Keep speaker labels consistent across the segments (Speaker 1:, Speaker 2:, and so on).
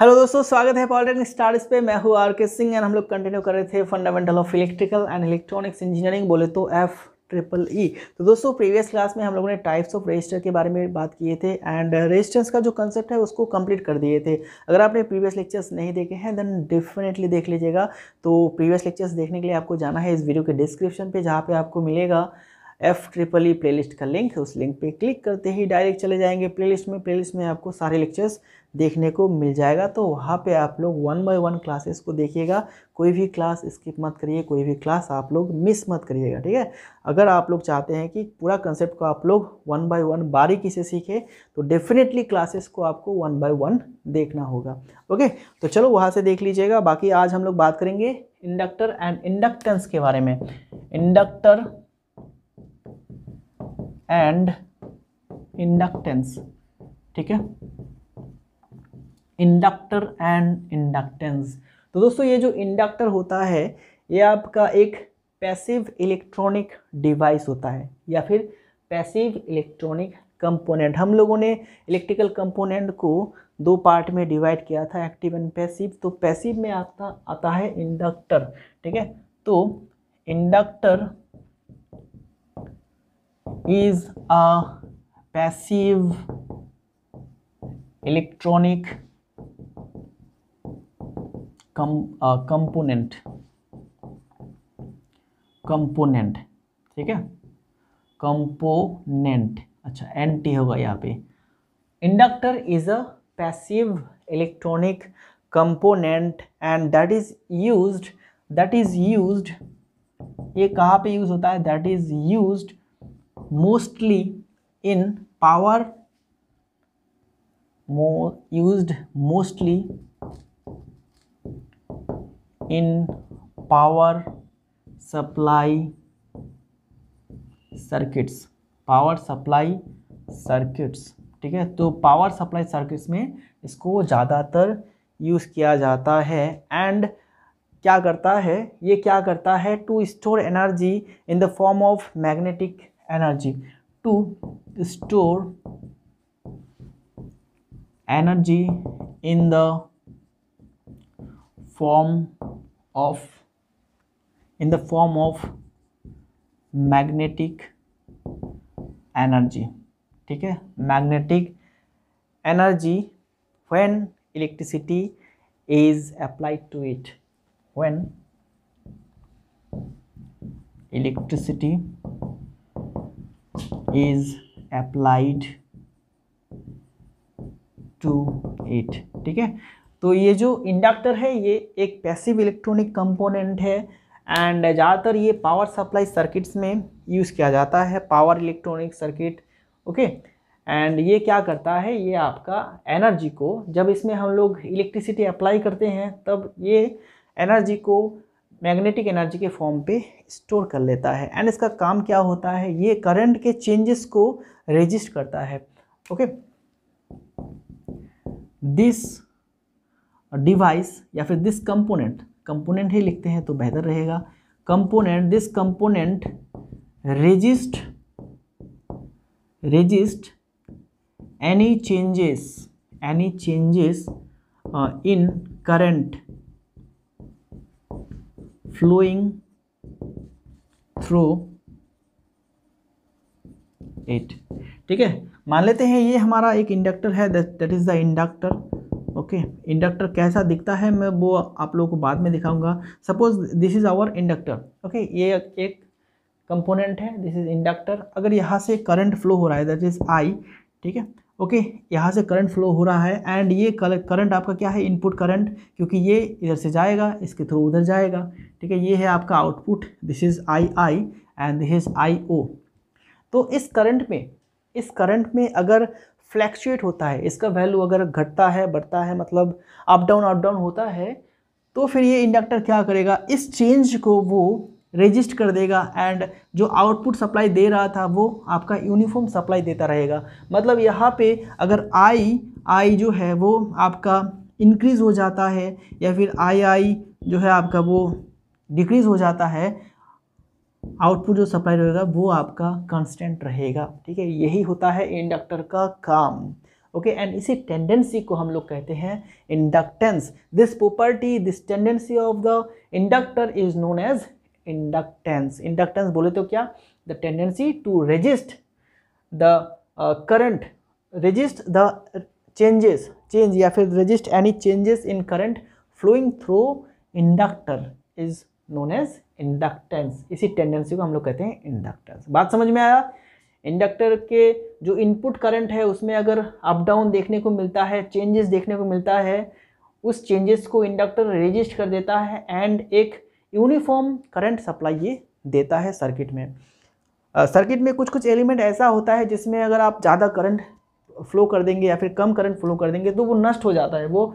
Speaker 1: Hello दोस्तों स्वागत है पॉलिटेक्निक स्टार्स पे मैं हूँ आर के सिंह एंड हम लोग कंटिन्यू कर रहे थे fundamental of electrical and electronics engineering बोले तो एफ ट्रिपल ई तो दोस्तों प्रीवियस क्लास में हम लोगों ने टाइप्स ऑफ रजिस्टर के बारे में बात किए थे एंड रजिस्टर्स का जो कंसेप्ट है उसको कंप्लीट कर दिए थे अगर आपने प्रीवियस लेक्चर्स नहीं देखे हैं देन डेफिनेटली देख लीजिएगा तो प्रीवियस लेक्चर्स देखने के लिए आपको जाना है इस वीडियो के डिस्क्रिप्शन पर जहाँ पर आपको मिलेगा एफ ट्रिपल ई प्ले का लिंक उस लिंक पर क्लिक करते ही डायरेक्ट चले जाएंगे प्ले में प्ले में आपको सारे लेक्चर्स देखने को मिल जाएगा तो वहाँ पे आप लोग वन बाय वन क्लासेस को देखिएगा कोई भी क्लास स्किप मत करिए कोई भी क्लास आप लोग मिस मत करिएगा ठीक है अगर आप लोग चाहते हैं कि पूरा कंसेप्ट को आप लोग वन बाय वन बारीकी से सीखें तो डेफिनेटली क्लासेस को आपको वन बाय वन देखना होगा ओके तो चलो वहाँ से देख लीजिएगा बाकी आज हम लोग बात करेंगे इंडक्टर एंड इंडक्टेंस के बारे में इंडक्टर एंड इंडक्टेंस ठीक है इंडक्टर एंड इंडक्टेंस तो दोस्तों ये जो इंडक्टर होता है ये आपका एक पैसिव इलेक्ट्रॉनिक डिवाइस होता है या फिर पैसिव इलेक्ट्रॉनिक कंपोनेंट हम लोगों ने इलेक्ट्रिकल कंपोनेंट को दो पार्ट में डिवाइड किया था एक्टिव एंड पैसिव तो पैसिव में आता आता है इंडक्टर ठीक है तो inductor is a passive electronic come component component ठीक है कंपोनेंट अच्छा एन टी होगा यहाँ पे inductor is a passive electronic component and that is used that is used ये कहाँ पे यूज होता है that is used mostly in power mo used mostly in power supply circuits power supply circuits ठीक है तो पावर सप्लाई सर्किट्स में इसको ज़्यादातर यूज़ किया जाता है एंड क्या करता है ये क्या करता है to store energy in the form of magnetic energy to store energy in the form of in the form of magnetic energy ठीक है magnetic energy when electricity is applied to it when electricity is applied to it ठीक है तो ये जो inductor है ये एक पैसिव इलेक्ट्रॉनिक कंपोनेंट है एंड ज़्यादातर ये पावर सप्लाई सर्किट्स में यूज़ किया जाता है power electronic circuit okay and ये क्या करता है ये आपका एनर्जी को जब इसमें हम लोग इलेक्ट्रिसिटी अप्लाई करते हैं तब ये एनर्जी को मैग्नेटिक एनर्जी के फॉर्म पे स्टोर कर लेता है एंड इसका काम क्या होता है ये करंट के चेंजेस को रजिस्ट करता है ओके दिस डिवाइस या फिर दिस कंपोनेंट कंपोनेंट ही लिखते हैं तो बेहतर रहेगा component this component resist resist any changes any changes in current flowing through it ठीक है मान लेते हैं ये हमारा एक इंडक्टर है that is the inductor okay inductor कैसा दिखता है मैं वो आप लोगों को बाद में दिखाऊंगा suppose this is our inductor okay ये एक कंपोनेंट है दिस इज़ इंडक्टर अगर यहाँ से करंट फ्लो हो रहा है दैट इज़ आई ठीक है ओके यहाँ से करंट फ्लो हो रहा है एंड ये करंट आपका क्या है इनपुट करंट क्योंकि ये इधर से जाएगा इसके थ्रू उधर जाएगा ठीक है ये है आपका output this is I I and this is I O तो इस करंट में इस करंट में अगर फ्लैक्चुएट होता है इसका वैल्यू अगर घटता है बढ़ता है मतलब अप डाउन अप डाउन होता है तो फिर ये इंडक्टर क्या करेगा इस चेंज को वो रजिस्ट कर देगा एंड जो आउटपुट सप्लाई दे रहा था वो आपका यूनिफॉर्म सप्लाई देता रहेगा मतलब यहाँ पे अगर आई आई जो है वो आपका इंक्रीज़ हो जाता है या फिर आई आई जो है आपका वो डिक्रीज़ हो जाता है आउटपुट जो सप्लाई रहेगा वो आपका कांस्टेंट रहेगा ठीक है यही होता है इंडक्टर का काम ओके एंड इसी टेंडेंसी को हम लोग कहते हैं inductance this property this tendency of the inductor is known as inductance inductance बोले तो क्या the tendency to resist the current resist the changes change या फिर resist any changes in current flowing through inductor is known as inductance इसी tendency को हम लोग कहते हैं इंडक्टेंस बात समझ में आया इंडक्टर के जो इनपुट करंट है उसमें अगर अप डाउन देखने को मिलता है चेंजेस देखने को मिलता है उस चेंजेस को इंडक्टर रजिस्ट कर देता है एंड एक यूनिफॉर्म करंट सप्लाई ये देता है सर्किट में सर्किट uh, में कुछ कुछ एलिमेंट ऐसा होता है जिसमें अगर आप ज़्यादा करंट फ्लो कर देंगे या फिर कम करंट फ्लो कर देंगे तो वो नष्ट हो जाता है वो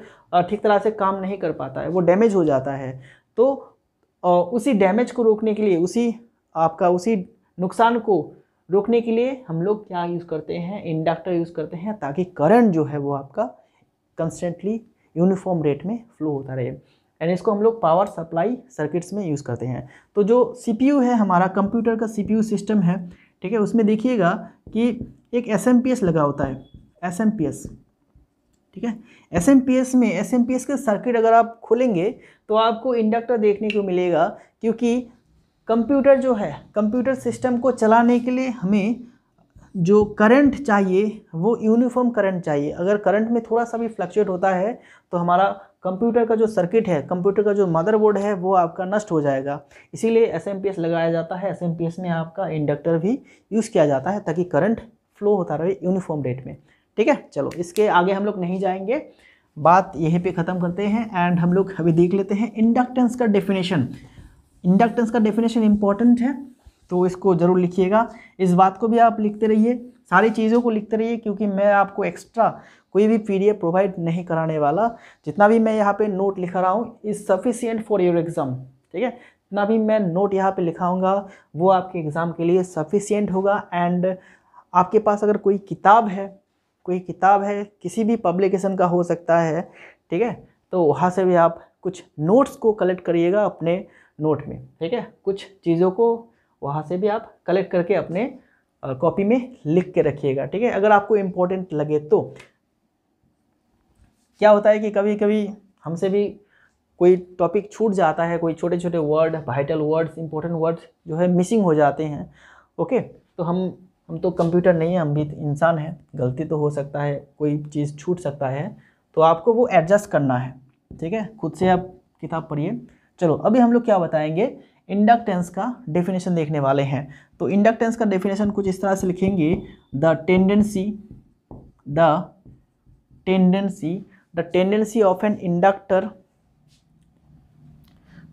Speaker 1: ठीक तरह से काम नहीं कर पाता है वो डैमेज हो जाता है तो और उसी डैमेज को रोकने के लिए उसी आपका उसी नुकसान को रोकने के लिए हम लोग क्या यूज़ करते हैं इंडक्टर यूज़ करते हैं ताकि करंट जो है वो आपका कंस्टेंटली यूनिफॉर्म रेट में फ्लो होता रहे एंड इसको हम लोग पावर सप्लाई सर्किट्स में यूज़ करते हैं तो जो सी है हमारा कंप्यूटर का सी सिस्टम है ठीक है उसमें देखिएगा कि एक एस लगा होता है एस ठीक है एस में एस के सर्किट अगर आप खोलेंगे तो आपको इंडक्टर देखने को मिलेगा क्योंकि कंप्यूटर जो है कंप्यूटर सिस्टम को चलाने के लिए हमें जो करंट चाहिए वो यूनिफॉर्म करंट चाहिए अगर करंट में थोड़ा सा भी फ्लक्चुएट होता है तो हमारा कंप्यूटर का जो सर्किट है कंप्यूटर का जो मदरबोर्ड है वो आपका नष्ट हो जाएगा इसीलिए एस लगाया जाता है एस में आपका इंडक्टर भी यूज़ किया जाता है ताकि करंट फ्लो होता रहे यूनिफॉर्म रेट में ठीक है चलो इसके आगे हम लोग नहीं जाएंगे बात यहीं पे ख़त्म करते हैं एंड हम लोग अभी देख लेते हैं इंडक्टेंस का डेफिनेशन इंडक्टेंस का डेफिनेशन इम्पॉर्टेंट है तो इसको ज़रूर लिखिएगा इस बात को भी आप लिखते रहिए सारी चीज़ों को लिखते रहिए क्योंकि मैं आपको एक्स्ट्रा कोई भी पी प्रोवाइड नहीं कराने वाला जितना भी मैं यहाँ पर नोट लिखा रहा हूँ is sufficient for your exam ठीक है जितना भी मैं नोट यहाँ पर लिखाऊँगा वो आपके एग्ज़ाम के लिए सफिशियंट होगा एंड आपके पास अगर कोई किताब है कोई किताब है किसी भी पब्लिकेशन का हो सकता है ठीक है तो वहाँ से भी आप कुछ नोट्स को कलेक्ट करिएगा अपने नोट में ठीक है कुछ चीज़ों को वहाँ से भी आप कलेक्ट करके अपने कॉपी में लिख के रखिएगा ठीक है अगर आपको इम्पोर्टेंट लगे तो क्या होता है कि कभी कभी हमसे भी कोई टॉपिक छूट जाता है कोई छोटे छोटे word vital words important words जो है मिसिंग हो जाते हैं ओके तो हम हम तो कंप्यूटर नहीं है हम भी इंसान हैं गलती तो हो सकता है कोई चीज़ छूट सकता है तो आपको वो एडजस्ट करना है ठीक है खुद से आप किताब पढ़िए चलो अभी हम लोग क्या बताएंगे इंडक्टेंस का डेफिनेशन देखने वाले हैं तो इंडक्टेंस का डेफिनेशन कुछ इस तरह से लिखेंगे the tendency the tendency the tendency of an inductor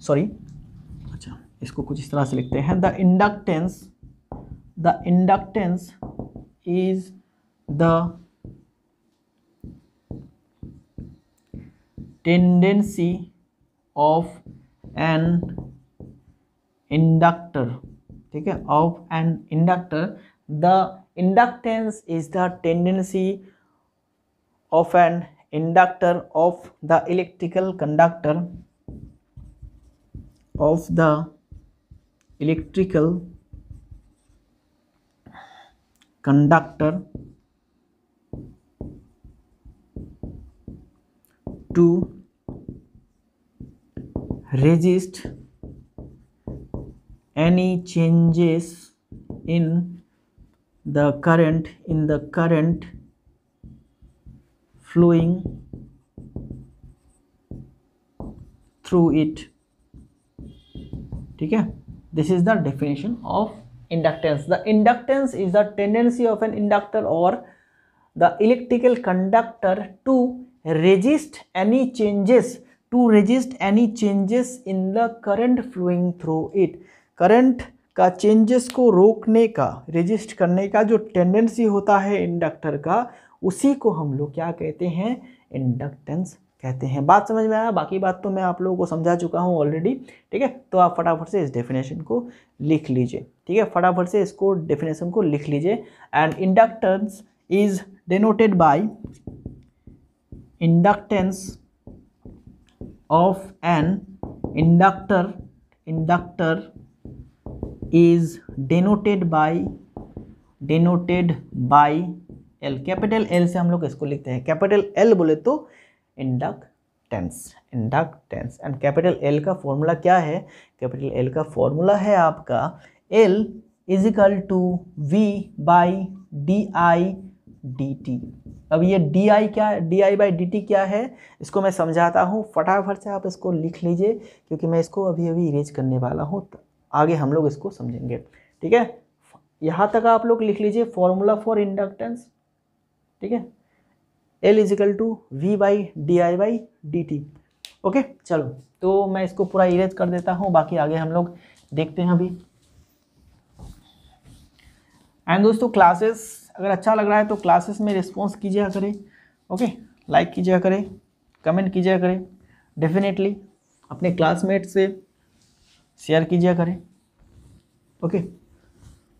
Speaker 1: sorry अच्छा इसको कुछ इस तरह से लिखते हैं the inductance the inductance is the tendency of an inductor Okay, of an inductor the inductance is the tendency of an inductor of the electrical conductor of the electrical conductor to resist any changes in the current in the current flowing through it ठीक है this is the definition of inductance the inductance is the tendency of an inductor or the electrical conductor to resist any changes to resist any changes in the current flowing through it current का changes को रोकने का resist करने का जो tendency होता है inductor का उसी को हम लोग क्या कहते हैं इंडक्टेंस कहते हैं बात समझ में आया बाकी बात तो मैं आप लोगों को समझा चुका हूँ ऑलरेडी ठीक है तो आप फटाफट से इस डेफिनेशन को लिख लीजिए ठीक है फटाफट से इसको डेफिनेशन को लिख लीजिए and inductance is denoted by inductance of an inductor inductor is denoted by denoted by L capital L से हम लोग इसको लिखते हैं कैपिटल एल बोले तो inductance inductance and capital L का फॉर्मूला क्या है कैपिटल एल का फॉर्मूला है आपका L is equal to V by D I D T अब ये डी आई क्या D I by D T क्या है इसको मैं समझाता हूँ फटाफट से आप इसको लिख लीजिए क्योंकि मैं इसको अभी अभी इरेज करने वाला हूँ तो आगे हम लोग इसको समझेंगे ठीक है यहाँ तक आप लोग लिख लीजिए फॉर्मूला फॉर इंडक्टेंस ठीक है L is equal to V by D I by D T okay चलो तो मैं इसको पूरा इरेज कर देता हूँ बाकी आगे हम लोग देखते हैं अभी एंड दोस्तों क्लासेस अगर अच्छा लग रहा है तो क्लासेस में रिस्पॉन्स कीजिएगा करें ओके लाइक कीजिएगा करें कमेंट कीजिएगा करें डेफिनेटली अपने क्लासमेट से शेयर कीजिएगा करें ओके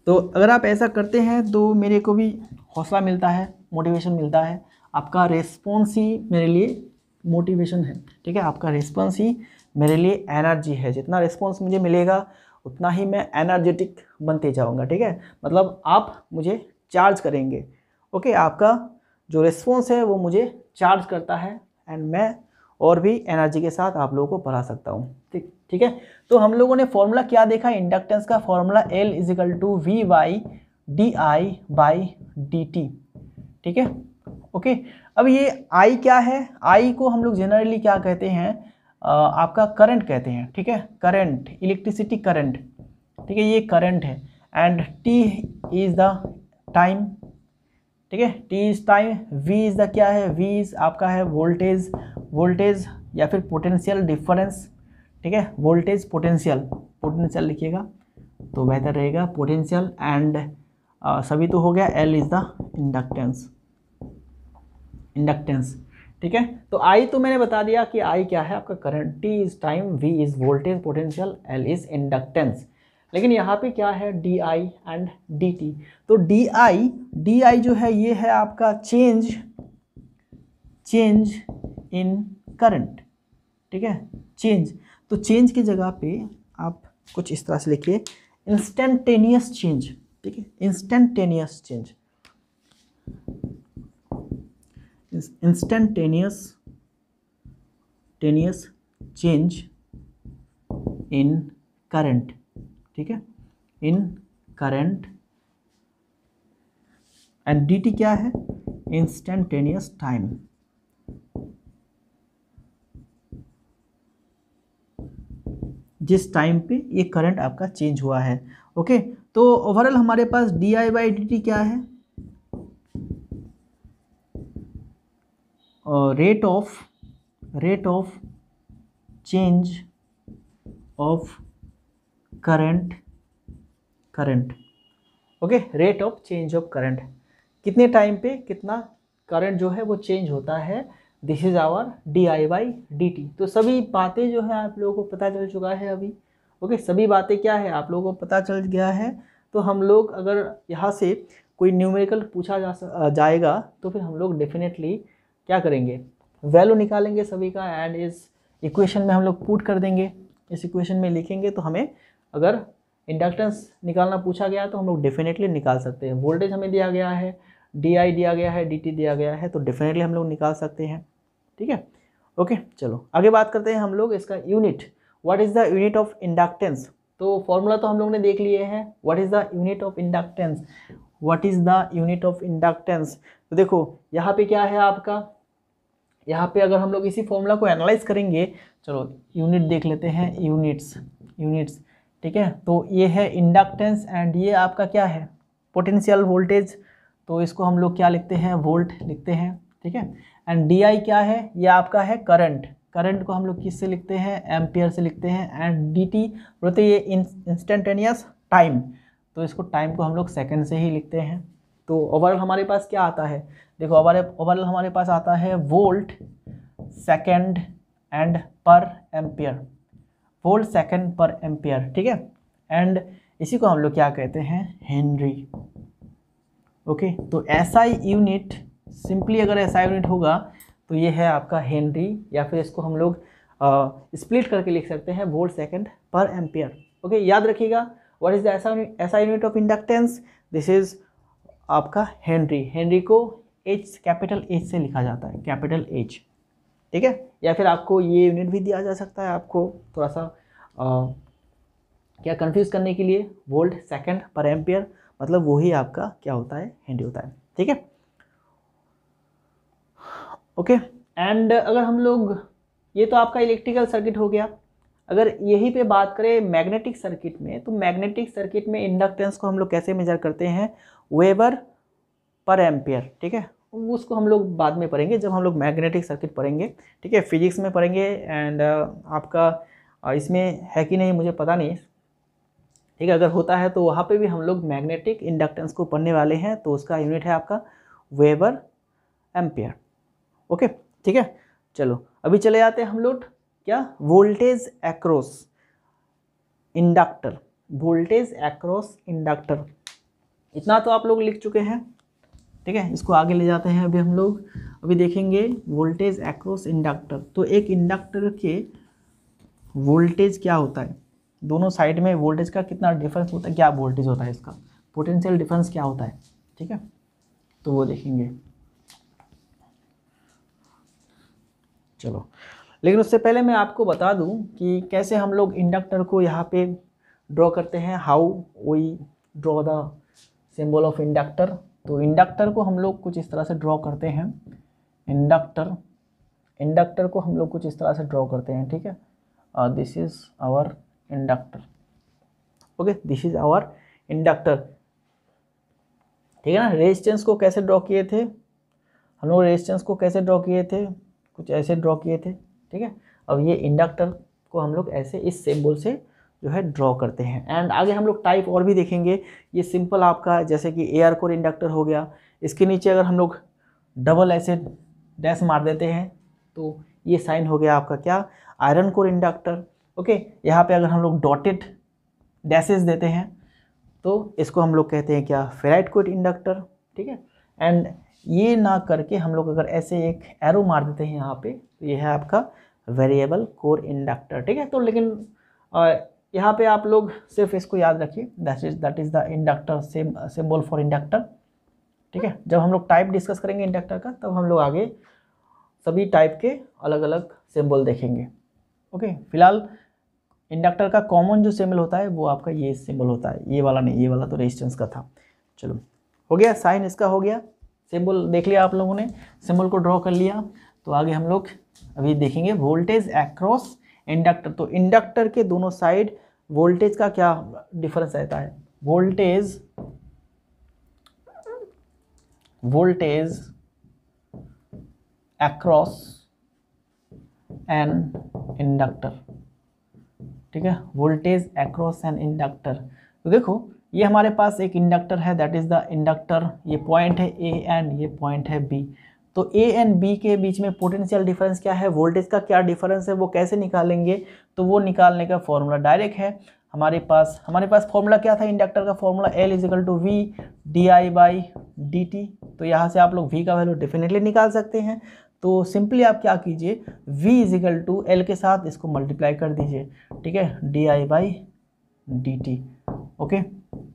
Speaker 1: तो अगर आप ऐसा करते हैं तो मेरे को भी हौसला मिलता है मोटिवेशन मिलता है आपका रेस्पॉन्स ही मेरे लिए मोटिवेशन है ठीक है आपका रेस्पॉन्स ही मेरे लिए एनर्जी है जितना रेस्पॉन्स मुझे मिलेगा उतना ही मैं एनर्जेटिक बनते जाऊँगा ठीक है मतलब आप मुझे चार्ज करेंगे ओके आपका जो रेस्पॉन्स है वो मुझे चार्ज करता है एंड मैं और भी एनर्जी के साथ आप लोगों को पढ़ा सकता हूँ ठीक ठीक है तो हम लोगों ने फॉर्मूला क्या देखा इंडक्टेंस का formula L is equal to V by D I by D T ठीक है ओके अब ये आई क्या है आई को हम लोग जनरली क्या कहते हैं आपका करंट कहते हैं ठीक है करंट इलेक्ट्रिसिटी करंट ठीक है ये करंट है and T is the time ठीक है T is time V is the क्या है वी इज़ आपका है वोल्टेज वोल्टेज या फिर पोटेंशियल डिफरेंस ठीक है वोल्टेज पोटेंशियल पोटेंशियल लिखिएगा तो बेहतर रहेगा पोटेंशियल एंड सभी तो हो गया L is the inductance inductance ठीक है तो आई तो मैंने बता दिया कि आई क्या है आपका current T is time V is voltage potential L is inductance लेकिन यहाँ पे क्या है D I and D T तो डी आई डी आई जो है ये है आपका चेंज चेंज इन करंट ठीक है चेंज तो चेंज की जगह पे आप कुछ इस तरह से लिखिए इंस्टेंटेनियस चेंज ठीक है इंस्टेंटेनियस चेंज instantaneous टेनियस चेंज इन करेंट ठीक है in current and D T क्या है इंस्टेंटेनियस टाइम जिस टाइम पे ये करंट आपका चेंज हुआ है ओके तो ओवरऑल हमारे पास D I by D T क्या है rate of rate of change of current current okay rate of change of current कितने टाइम पे कितना करंट जो है वो चेंज होता है this is our D I by D T तो सभी बातें जो है आप लोगों को पता चल चुका है अभी ओके okay, सभी बातें क्या है आप लोगों को पता चल गया है तो हम लोग अगर यहाँ से कोई न्यूमेरिकल पूछा जा जाएगा तो फिर हम लोग डेफिनेटली क्या करेंगे वैल्यू निकालेंगे सभी का एंड इस इक्वेशन में हम लोग पुट कर देंगे इस इक्वेशन में लिखेंगे तो हमें अगर इंडक्टेंस निकालना पूछा गया तो हम लोग डेफिनेटली निकाल सकते हैं वोल्टेज हमें दिया गया है डी आई दिया गया है डी टी दिया गया है तो डेफिनेटली हम लोग निकाल सकते हैं ठीक है ओके चलो आगे बात करते हैं हम लोग इसका unit what is the unit of inductance तो फॉर्मूला तो हम लोग ने देख लिए हैं what is the unit of inductance what is the unit of inductance तो देखो यहाँ पे क्या है आपका यहाँ पे अगर हम लोग इसी फॉर्मूला को एनालाइज करेंगे चलो यूनिट देख लेते हैं यूनिट्स यूनिट्स ठीक है तो ये है इंडक्टेंस एंड ये आपका क्या है पोटेंशियल वोल्टेज तो इसको हम लोग क्या लिखते हैं वोल्ट लिखते हैं ठीक है एंड डी आई क्या है ये आपका है करंट करंट को हम लोग किस से लिखते हैं एम्पियर से लिखते हैं एंड डी टी बोलते ये इंस्टेंटेनियस टाइम तो इसको टाइम को हम लोग सेकेंड से ही लिखते हैं तो ओवरऑल हमारे पास क्या आता है देखो ओवरऑल हमारे पास आता है volt second and per ampere volt second per ampere ठीक है एंड इसी को हम लोग क्या कहते हैं हेनरी ओके तो ऐसा यूनिट सिंपली अगर ऐसा यूनिट होगा तो ये है आपका हेनरी या फिर इसको हम लोग स्प्लिट करके लिख सकते हैं volt second per ampere okay याद रखिएगा व्हाट इज़ द ऐसा ऐसा unit of inductance this is आपका हेनरी हेनरी को एच कैपिटल एच से लिखा जाता है कैपिटल एच ठीक है या फिर आपको ये यूनिट भी दिया जा सकता है आपको थोड़ा सा आ, क्या कंफ्यूज करने के लिए वोल्ट सेकंड पर एम्पियर मतलब वही आपका क्या होता है हेनरी होता है ठीक है ओके एंड अगर हम लोग ये तो आपका इलेक्ट्रिकल सर्किट हो गया अगर यही पे बात करें मैग्नेटिक सर्किट में तो मैग्नेटिक सर्किट में इंडक्टेंस को हम लोग कैसे मेजर करते हैं वेबर पर एम्पियर ठीक है उसको हम लोग बाद में पढ़ेंगे जब हम लोग मैग्नेटिक सर्किट पढ़ेंगे ठीक है फिजिक्स में पढ़ेंगे एंड uh, आपका uh, इसमें है कि नहीं मुझे पता नहीं ठीक है अगर होता है तो वहाँ पे भी हम लोग मैग्नेटिक इंडक्टेंस को पढ़ने वाले हैं तो उसका यूनिट है आपका वेबर एम्पियर ओके ठीक है चलो अभी चले जाते हैं हम लोग क्या voltage across inductor voltage across inductor इतना तो आप लोग लिख चुके हैं ठीक है इसको आगे ले जाते हैं अभी हम लोग अभी देखेंगे वोल्टेज एक्रॉस इंडक्टर तो एक इंडक्टर के वोल्टेज क्या होता है दोनों साइड में वोल्टेज का कितना डिफरेंस होता है क्या वोल्टेज होता है इसका पोटेंशियल डिफरेंस क्या होता है ठीक है तो वो देखेंगे चलो लेकिन उससे पहले मैं आपको बता दूं कि कैसे हम लोग इंडक्टर को यहाँ पे ड्रॉ करते हैं how we draw the symbol of inductor तो इंडक्टर को हम लोग कुछ इस तरह से ड्रॉ करते हैं इंडक्टर इंडक्टर को हम लोग कुछ इस तरह से ड्रॉ करते हैं ठीक है this is our inductor okay this is our inductor ठीक है ना रेजिस्टेंस को कैसे ड्रॉ किए थे हम लोग रेजिस्टेंस को कैसे ड्रॉ किए थे कुछ ऐसे ड्रॉ किए थे ठीक है अब ये इंडक्टर को हम लोग ऐसे इस सिम्बल से जो है ड्रॉ करते हैं एंड आगे हम लोग टाइप और भी देखेंगे ये सिंपल आपका जैसे कि एयर कोर इंडक्टर हो गया इसके नीचे अगर हम लोग डबल ऐसे डैश मार देते हैं तो ये साइन हो गया आपका क्या आयरन कोर इंडक्टर ओके यहाँ पे अगर हम लोग डॉटेड डैसेज देते हैं तो इसको हम लोग कहते हैं क्या फेराइट कोट इंडक्टर ठीक है एंड ये ना करके हम लोग अगर ऐसे एक एरो मार देते हैं यहाँ पे तो ये है आपका वेरिएबल कोर इंडक्टर ठीक है तो लेकिन यहाँ पे आप लोग सिर्फ इसको याद रखिए that is that is the inductor same symbol for inductor ठीक है जब हम लोग टाइप डिस्कस करेंगे इंडक्टर का तब हम लोग आगे सभी टाइप के अलग अलग सिम्बल देखेंगे ओके फिलहाल इंडक्टर का कॉमन जो सिम्बल होता है वो आपका ये सिम्बल होता है ये वाला नहीं ये वाला तो रेजिस्टेंस का था चलो हो गया साइन इसका हो गया सिम्बल देख लिया आप लोगों ने सिम्बल को ड्रॉ कर लिया तो आगे हम लोग अभी देखेंगे वोल्टेज एक्रॉस इंडक्टर तो इंडक्टर के दोनों साइड वोल्टेज का क्या डिफरेंस रहता है voltage voltage across an inductor ठीक है वोल्टेज एक्रॉस एन इंडक्टर तो देखो ये हमारे पास एक इंडक्टर है दैट इज़ द इंडक्टर ये पॉइंट है ए एंड ये पॉइंट है बी तो ए एंड बी के बीच में पोटेंशियल डिफरेंस क्या है वोल्टेज का क्या डिफरेंस है वो कैसे निकालेंगे तो वो निकालने का फॉर्मूला डायरेक्ट है हमारे पास हमारे पास फॉर्मूला क्या था इंडक्टर का formula L is equal to V D I by D T तो यहाँ से आप लोग वी का वैल्यू डेफिनेटली निकाल सकते हैं तो सिंपली आप क्या कीजिए वी इजिकल टू एल के साथ इसको मल्टीप्लाई कर दीजिए ठीक है D I by D T okay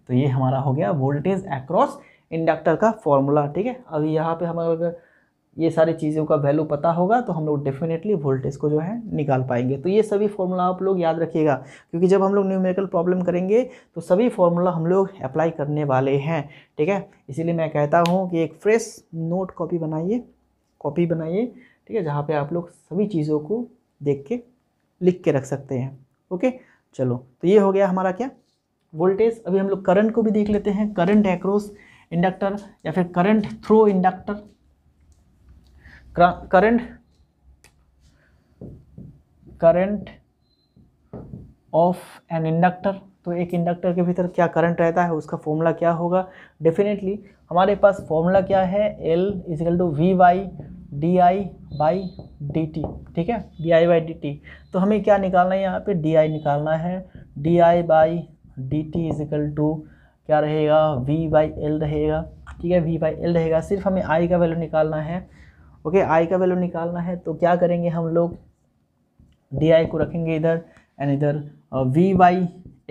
Speaker 1: तो ये हमारा हो गया वोल्टेज एक्रॉस इंडक्टर का फॉर्मूला ठीक है अभी यहाँ पर हम अगर ये सारी चीज़ों का वैल्यू पता होगा तो हम लोग डेफिनेटली वोल्टेज को जो है निकाल पाएंगे तो ये सभी फॉर्मूला आप लोग याद रखिएगा क्योंकि जब हम लोग न्यूमेरिकल प्रॉब्लम करेंगे तो सभी फॉर्मूला हम लोग अप्लाई करने वाले हैं ठीक है इसीलिए मैं कहता हूँ कि एक फ्रेश नोट कॉपी बनाइए कॉपी बनाइए ठीक है जहाँ पर आप लोग सभी चीज़ों को देख के लिख के रख सकते हैं ओके चलो तो ये हो गया हमारा क्या वोल्टेज अभी हम लोग करंट को भी देख लेते हैं करंट एक्रोस इंडक्टर या फिर current through inductor current current of an inductor तो एक इंडक्टर के भीतर क्या करंट रहता है उसका फॉर्मूला क्या होगा डेफिनेटली हमारे पास फॉर्मूला क्या है L is equal to V by D I by D T ठीक है D I by D T तो हमें क्या निकालना है यहाँ पे डी आई निकालना है D I by D T is equal to क्या रहेगा वी बाई एल रहेगा ठीक है वी बाई एल रहेगा सिर्फ हमें आई का वैल्यू निकालना है ओके आई का वैल्यू निकालना है तो क्या करेंगे हम लोग डी आई को रखेंगे इधर एंड इधर V by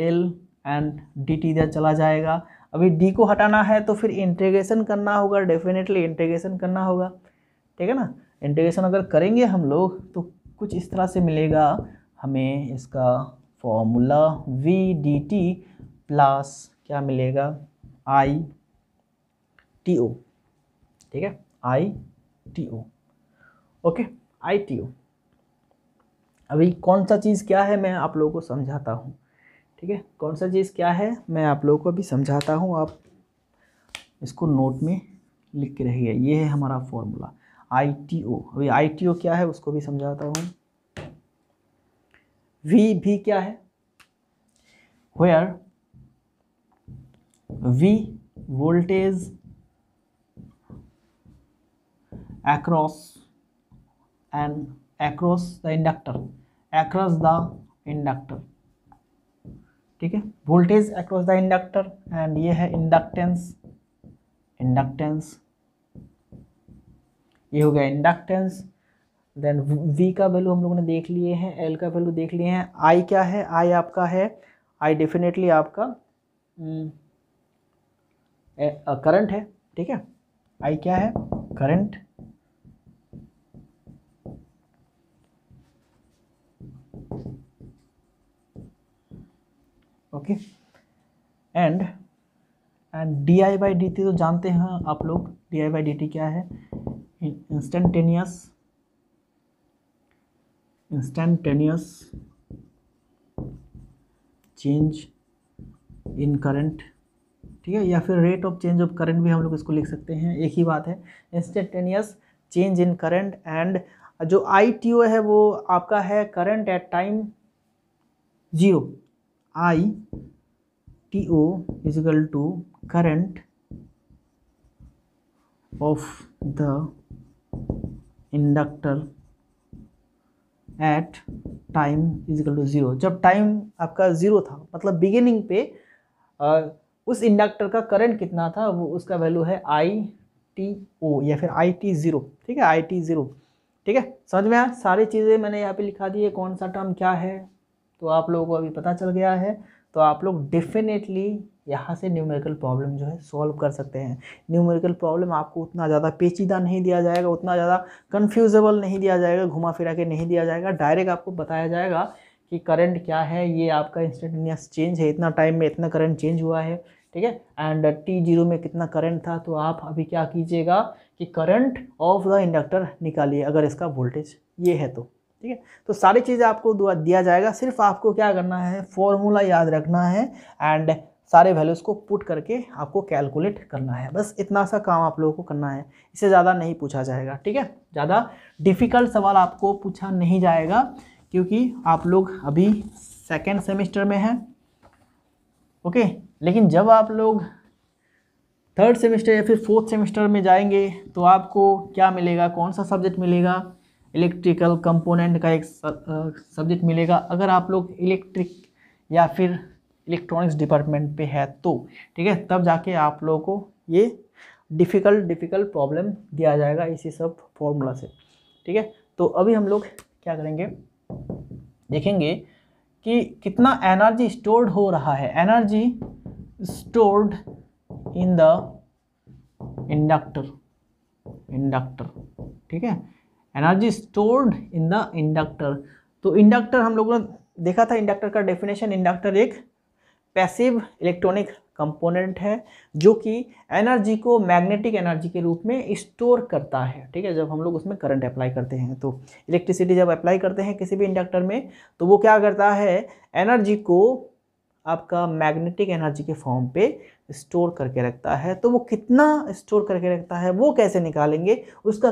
Speaker 1: L and D T इधर चला जाएगा अभी डी को हटाना है तो फिर इंटीग्रेशन करना होगा डेफिनेटली इंटीग्रेशन करना होगा ठीक है ना इंटीग्रेशन अगर करेंगे हम लोग तो कुछ इस तरह से मिलेगा हमें इसका formula V D T plus क्या मिलेगा आई टी ओ ठीक है I T O okay I T O अभी कौन सा चीज़ क्या है मैं आप लोगों को समझाता हूँ ठीक है कौन सा चीज़ क्या है मैं आप लोगों को अभी समझाता हूँ आप इसको नोट में लिख के रहिए ये है हमारा फॉर्मूला आई टी ओ अभी आई टी ओ क्या है उसको भी समझाता हूँ वी भी क्या है where V voltage across and across the inductor across the inductor ठीक है voltage across the inductor and ये है इंडक्टेंस इंडक्टेंस ये हो गया इंडक्टेंस देन वी का वैल्यू हम लोगों ने देख लिए हैं एल का वैल्यू देख लिए हैं आई क्या है आई आपका है आई डेफिनेटली आपका करंट हम्म, है ठीक है आई क्या है current okay and and D I by D T तो जानते हैं आप लोग D I by D T क्या है instantaneous instantaneous change in current ठीक है या फिर rate of change of current भी हम लोग इसको लिख सकते हैं एक ही बात है instantaneous change in current and जो आई टी ओ है वो आपका है current at time zero I T O is equal to current of the inductor at time is equal to zero जब टाइम आपका ज़ीरो था मतलब beginning पे आ, उस इंडक्टर का करंट कितना था वो उसका वैल्यू है आई टी ओ या फिर आई टी ज़ीरो ठीक है आई टी ज़ीरो ठीक है समझ में आया सारी चीज़ें मैंने यहाँ पे लिखा दी है कौन सा टर्म क्या है तो आप लोगों को अभी पता चल गया है तो आप लोग डेफिनेटली यहाँ से न्यूमेरिकल प्रॉब्लम जो है सॉल्व कर सकते हैं न्यूमेरिकल प्रॉब्लम आपको उतना ज़्यादा पेचीदा नहीं दिया जाएगा उतना ज़्यादा कन्फ्यूजेबल नहीं दिया जाएगा घुमा फिरा के नहीं दिया जाएगा डायरेक्ट आपको बताया जाएगा कि करंट क्या है ये आपका इंस्टेंटेनियस चेंज है इतना टाइम में इतना करंट चेंज हुआ है ठीक है एंड टी जीरो में कितना करंट था तो आप अभी क्या कीजिएगा कि करंट ऑफ द इंडक्टर निकालिए अगर इसका वोल्टेज ये है तो ठीक है तो सारी चीज़ें आपको दिया जाएगा सिर्फ आपको क्या करना है फॉर्मूला याद रखना है एंड सारे वैल्यूज़ को पुट करके आपको कैलकुलेट करना है बस इतना सा काम आप लोगों को करना है इससे ज़्यादा नहीं पूछा जाएगा ठीक है ज़्यादा डिफ़िकल्ट सवाल आपको पूछा नहीं जाएगा क्योंकि आप लोग अभी सेकेंड सेमेस्टर में हैं ओके लेकिन जब आप लोग थर्ड सेमेस्टर या फिर फोर्थ सेमेस्टर में जाएंगे तो आपको क्या मिलेगा कौन सा सब्जेक्ट मिलेगा इलेक्ट्रिकल कंपोनेंट का एक सब्जेक्ट मिलेगा अगर आप लोग इलेक्ट्रिक या फिर इलेक्ट्रॉनिक्स डिपार्टमेंट पे है तो ठीक है तब जाके आप लोगों को ये डिफ़िकल्ट डिफ़िकल्ट प्रॉब्लम दिया जाएगा इसी सब फॉर्मूला से ठीक है तो अभी हम लोग क्या करेंगे देखेंगे कि कितना एनर्जी स्टोर्ड हो रहा है energy stored in the inductor inductor ठीक है energy stored in the inductor तो इंडक्टर हम लोगों ने देखा था इंडक्टर का डेफिनेशन इंडक्टर एक पैसिव इलेक्ट्रॉनिक कंपोनेंट है जो कि एनर्जी को मैग्नेटिक एनर्जी के रूप में स्टोर करता है ठीक है जब हम लोग उसमें करंट अप्लाई करते हैं तो इलेक्ट्रिसिटी जब अप्लाई करते हैं किसी भी इंडक्टर में तो वो क्या करता है एनर्जी को आपका मैग्नेटिक एनर्जी के फॉर्म पे स्टोर करके रखता है तो वो कितना स्टोर करके रखता है वो कैसे निकालेंगे उसका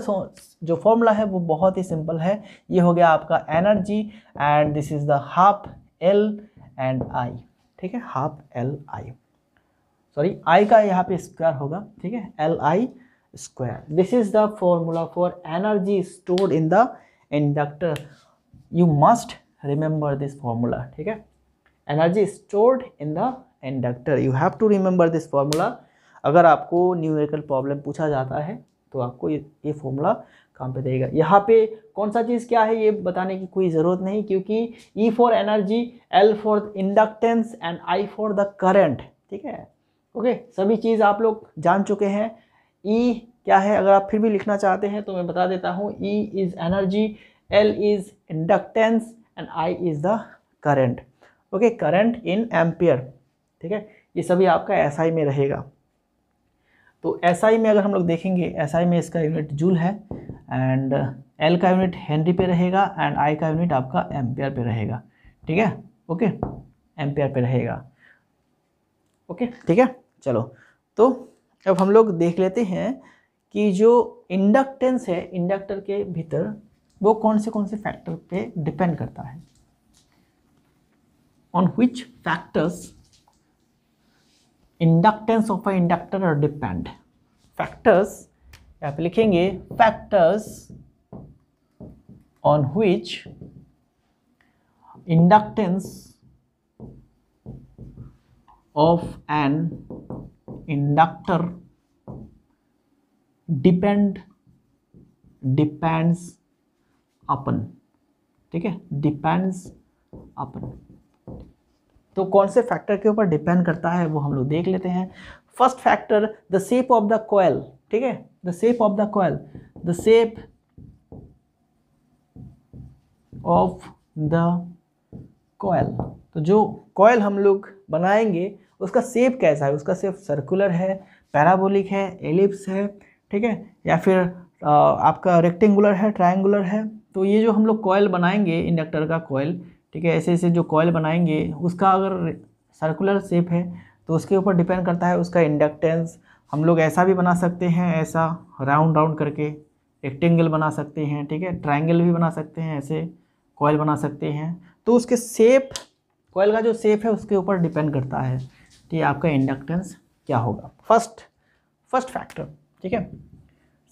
Speaker 1: जो फॉर्मूला है वो बहुत ही सिंपल है ये हो गया आपका energy and this is the half L and I ठीक है half L I sorry I का यहाँ पे स्क्वायर होगा ठीक है L I square this is the formula for energy store in the inductor you must remember this formula ठीक है energy stored in the inductor you have to remember this formula अगर आपको न्यूमेरिकल प्रॉब्लम पूछा जाता है तो आपको ये ये फॉर्मूला काम पे देगा यहाँ पे कौन सा चीज़ क्या है ये बताने की कोई ज़रूरत नहीं क्योंकि E for energy L for inductance and I for the current ठीक है ओके सभी चीज़ आप लोग जान चुके हैं ई e क्या है अगर आप फिर भी लिखना चाहते हैं तो मैं बता देता हूँ E is energy L is inductance and I is the current okay current in ampere ठीक है ये सभी आपका एस SI में रहेगा तो एस SI में अगर हम लोग देखेंगे एस SI में इसका यूनिट जूल है एंड एल uh, का यूनिट हेनरी पे रहेगा एंड आई का यूनिट आपका एम्पियर पे रहेगा ठीक है ओके एम्पियर पे रहेगा ओके ठीक है चलो तो अब हम लोग देख लेते हैं कि जो इंडक्टेंस है इंडक्टर के भीतर वो कौन से कौन से फैक्टर पे डिपेंड करता है on which factors inductance of an inductor are depend factors applying a factors on which inductance of an inductor depend depends upon Okay? depends upon तो कौन से फैक्टर के ऊपर डिपेंड करता है वो हम लोग देख लेते हैं first factor the shape of the coil ठीक है the shape of the coil the shape of the coil तो जो कोयल हम लोग बनाएंगे उसका सेप कैसा है उसका सेप सर्कुलर है पैराबोलिक है एलिप्स है ठीक है या फिर आ, आपका रेक्टेंगुलर है ट्रायंगुलर है तो ये जो हम लोग कोयल बनाएंगे इंडक्टर का कोयल ठीक है ऐसे ऐसे जो कॉयल बनाएंगे उसका अगर सर्कुलर शेप है तो उसके ऊपर डिपेंड करता है उसका इंडक्टेंस हम लोग ऐसा भी बना सकते हैं ऐसा राउंड राउंड करके रेक्टेंगल बना सकते हैं ठीक है ट्राइंगल भी बना सकते हैं ऐसे कॉयल बना सकते हैं तो उसके सेप कॉयल का जो सेप है उसके ऊपर डिपेंड करता है ठीक है आपका इंडक्टेंस क्या होगा फर्स्ट फर्स्ट फैक्टर ठीक है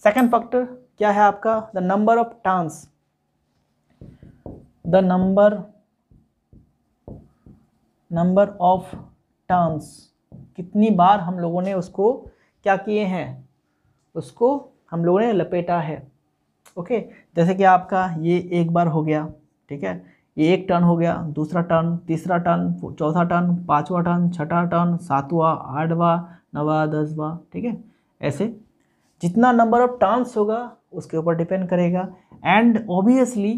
Speaker 1: सेकंड फैक्टर क्या है आपका the number of turns the number number of terms कितनी बार हम लोगों ने उसको क्या किए हैं उसको हम लोगों ने लपेटा है ओके जैसे कि आपका ये एक बार हो गया ठीक है ये एक टर्न हो गया दूसरा टर्न तीसरा टर्न चौथा टर्न पाँचवा टर्न छठा टर्न सातवा आठवा नवा दसवा ठीक है ऐसे जितना नंबर ऑफ टर्न्स होगा उसके ऊपर डिपेंड करेगा and obviously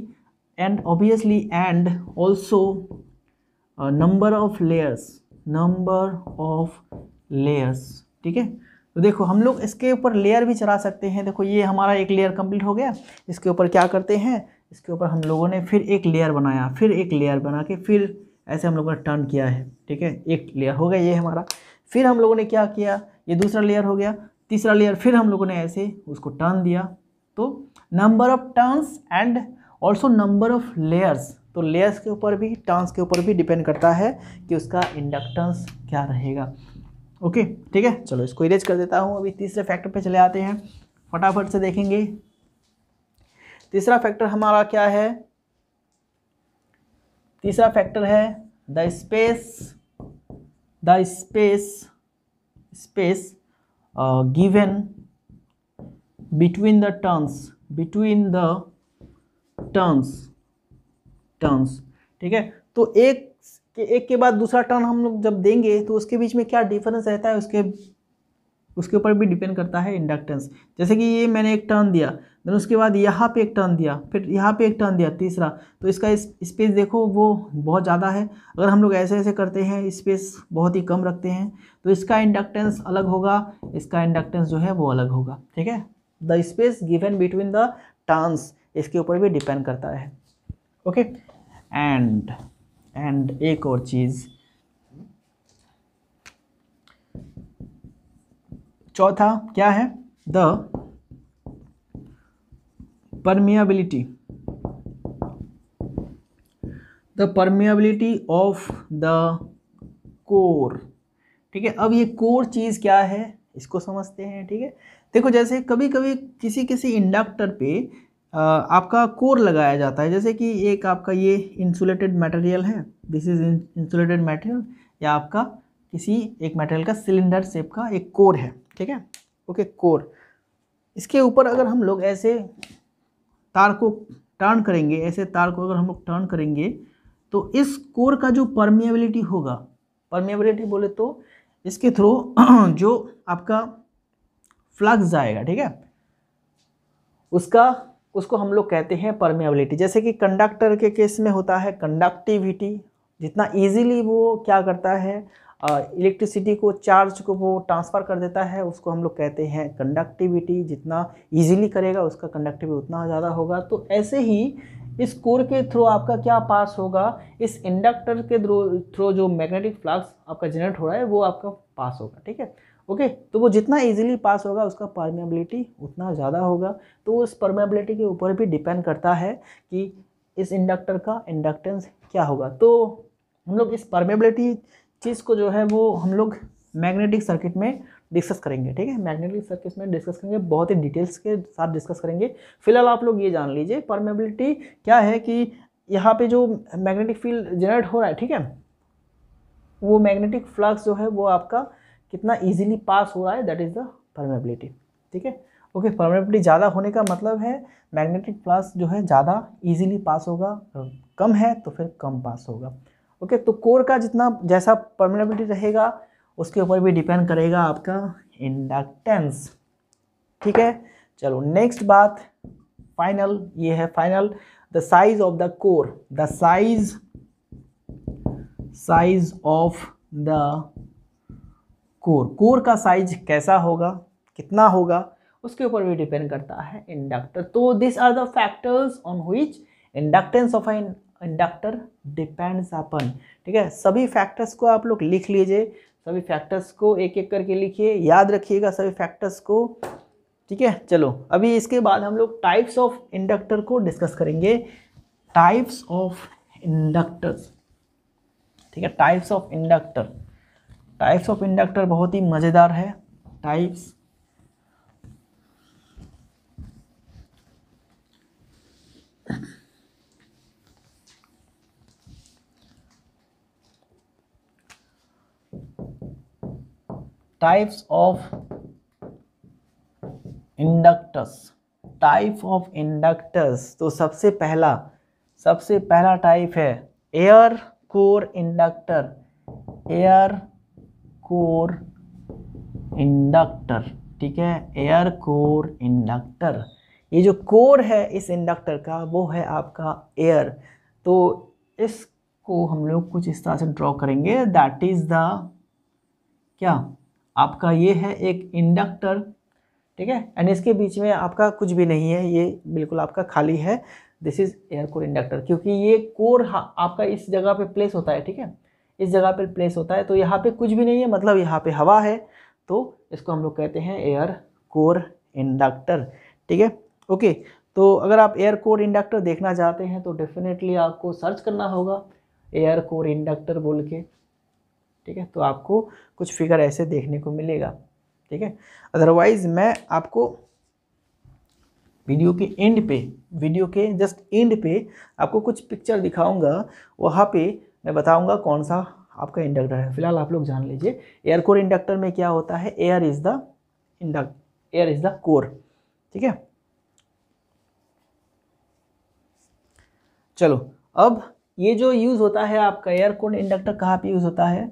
Speaker 1: and obviously and also number of layers number of layers ठीक है तो देखो हम लोग इसके ऊपर लेयर भी चला सकते हैं देखो ये हमारा एक लेयर कंप्लीट हो गया इसके ऊपर क्या करते हैं इसके ऊपर हम लोगों ने फिर एक लेयर बनाया फिर एक लेयर बना के फिर ऐसे हम लोगों ने टर्न किया है ठीक है एक लेयर हो गया ये हमारा फिर हम लोगों ने क्या किया ये दूसरा लेयर हो गया तीसरा लेयर फिर हम लोगों ने ऐसे उसको टर्न दिया तो number of turns and also number of layers तो लेयर्स के ऊपर भी टर्न्स के ऊपर भी डिपेंड करता है कि उसका इंडक्टेंस क्या रहेगा ओके ठीक है चलो इसको इरेज कर देता हूँ अभी तीसरे फैक्टर पे चले आते हैं फटाफट से देखेंगे तीसरा फैक्टर हमारा क्या है तीसरा फैक्टर है the space the space space given between the turns between the turns turns ठीक है तो एक के एक के बाद दूसरा टर्न हम लोग जब देंगे तो उसके बीच में क्या डिफरेंस रहता है उसके उसके ऊपर भी डिपेंड करता है इंडक्टेंस जैसे कि ये मैंने एक टर्न दिया देन उसके बाद यहाँ पे एक टर्न दिया फिर यहाँ पे एक टर्न दिया तीसरा तो इसका स्पेस इस, देखो वो बहुत ज़्यादा है अगर हम लोग ऐसे ऐसे करते हैं स्पेस बहुत ही कम रखते हैं तो इसका इंडक्टेंस अलग होगा इसका इंडक्टेंस जो है वो अलग होगा ठीक है the space given between the turns इसके ऊपर भी डिपेंड करता है ओके okay? एंड एंड एक और चीज़ चौथा क्या है the permeability the permeability of the core ठीक है अब ये कोर चीज़ क्या है इसको समझते हैं ठीक है देखो जैसे कभी कभी किसी किसी इंडक्टर पे आपका कोर लगाया जाता है जैसे कि एक आपका ये इंसुलेटेड मटेरियल है दिस इज़ इंसुलेटेड मटेरियल या आपका किसी एक मटेरियल का सिलेंडर शेप का एक कोर है ठीक है ओके कोर इसके ऊपर अगर हम लोग ऐसे तार को टर्न करेंगे ऐसे तार को अगर हम लोग टर्न करेंगे तो इस कोर का जो परमिएबिलिटी होगा परमिएबिलिटी बोले तो इसके थ्रू जो आपका फ्लक्स जाएगा ठीक है उसका उसको हम लोग कहते हैं परमेबिलिटी जैसे कि कंडक्टर के केस में होता है कंडक्टिविटी जितना इजीली वो क्या करता है इलेक्ट्रिसिटी को चार्ज को वो ट्रांसफ़र कर देता है उसको हम लोग कहते हैं कंडक्टिविटी जितना इजीली करेगा उसका कंडक्टिविटी उतना ज़्यादा होगा तो ऐसे ही इस कोर के थ्रू आपका क्या पास होगा इस इंडक्टर के थ्रू जो मैग्नेटिक फ्लक्स आपका जनरेट हो रहा है वो आपका पास होगा ठीक है ओके तो वो जितना इजीली पास होगा उसका परमेबिलिटी उतना ज़्यादा होगा तो उस परमेबिलिटी के ऊपर भी डिपेंड करता है कि इस इंडक्टर का इंडक्टेंस क्या होगा तो हम लोग इस परमेबिलिटी चीज़ को जो है वो हम लोग मैग्नेटिक सर्किट में डिस्कस करेंगे ठीक है मैग्नेटिक सर्किट में डिस्कस करेंगे बहुत ही डिटेल्स के साथ डिस्कस करेंगे फिलहाल आप लोग ये जान लीजिए परमेबिलिटी क्या है कि यहाँ पे जो मैग्नेटिक फील्ड जनरेट हो रहा है ठीक है वो मैग्नेटिक फ्लक्स जो है वो आपका कितना ईजिली पास हो रहा है दैट इज़ द परमेबिलिटी ठीक है ओके परमेबिलिटी ज़्यादा होने का मतलब है मैग्नेटिक प्लस जो है ज़्यादा ईजिली पास होगा कम है तो फिर कम पास होगा ओके तो कोर का जितना जैसा परमेबिलिटी रहेगा उसके ऊपर भी डिपेंड करेगा आपका इंडक्टेंस ठीक है चलो नेक्स्ट बात फाइनल ये है final the size of the core the size size of the core core का साइज कैसा होगा कितना होगा उसके ऊपर भी डिपेंड करता है इंडक्टर तो this are the factors on which inductance of an inductor depends upon ठीक है सभी फैक्टर्स को आप लोग लिख लीजिए सभी फैक्टर्स को एक एक करके लिखिए याद रखिएगा सभी फैक्टर्स को ठीक है चलो अभी इसके बाद हम लोग टाइप्स ऑफ इंडक्टर को डिस्कस करेंगे टाइप्स ऑफ इंडक्टर्स ठीक है types of inductor types of inductor बहुत ही मज़ेदार है types types of inductors type of inductors तो सबसे पहला सबसे पहला टाइप है air core inductor air core inductor ठीक है एयर कोर इंडक्टर ये जो कोर है इस इंडक्टर का वो है आपका एयर तो इसको हम लोग कुछ इस तरह से ड्रॉ करेंगे दैट इज़ द क्या आपका ये है एक इंडक्टर ठीक है एंड इसके बीच में आपका कुछ भी नहीं है ये बिल्कुल आपका खाली है this is air core inductor क्योंकि ये कोर आपका इस जगह पे प्लेस होता है ठीक है इस जगह पर प्लेस होता है तो यहाँ पे कुछ भी नहीं है मतलब यहाँ पे हवा है तो इसको हम लोग कहते हैं एयर कोर इंडक्टर ठीक है ओके तो अगर आप एयर कोर इंडक्टर देखना चाहते हैं तो डेफिनेटली आपको सर्च करना होगा एयर कोर इंडक्टर बोल के ठीक है तो आपको कुछ फिगर ऐसे देखने को मिलेगा ठीक है अदरवाइज़ मैं आपको वीडियो के एंड पे वीडियो के जस्ट एंड पे आपको कुछ पिक्चर दिखाऊंगा वहाँ पे मैं बताऊंगा कौन सा आपका इंडक्टर है फिलहाल आप लोग जान लीजिए एयर कोर इंडक्टर में क्या होता है air is the induct air is the core ठीक है चलो अब ये जो यूज़ होता है आपका एयर कोर इंडक्टर कहाँ पे यूज़ होता है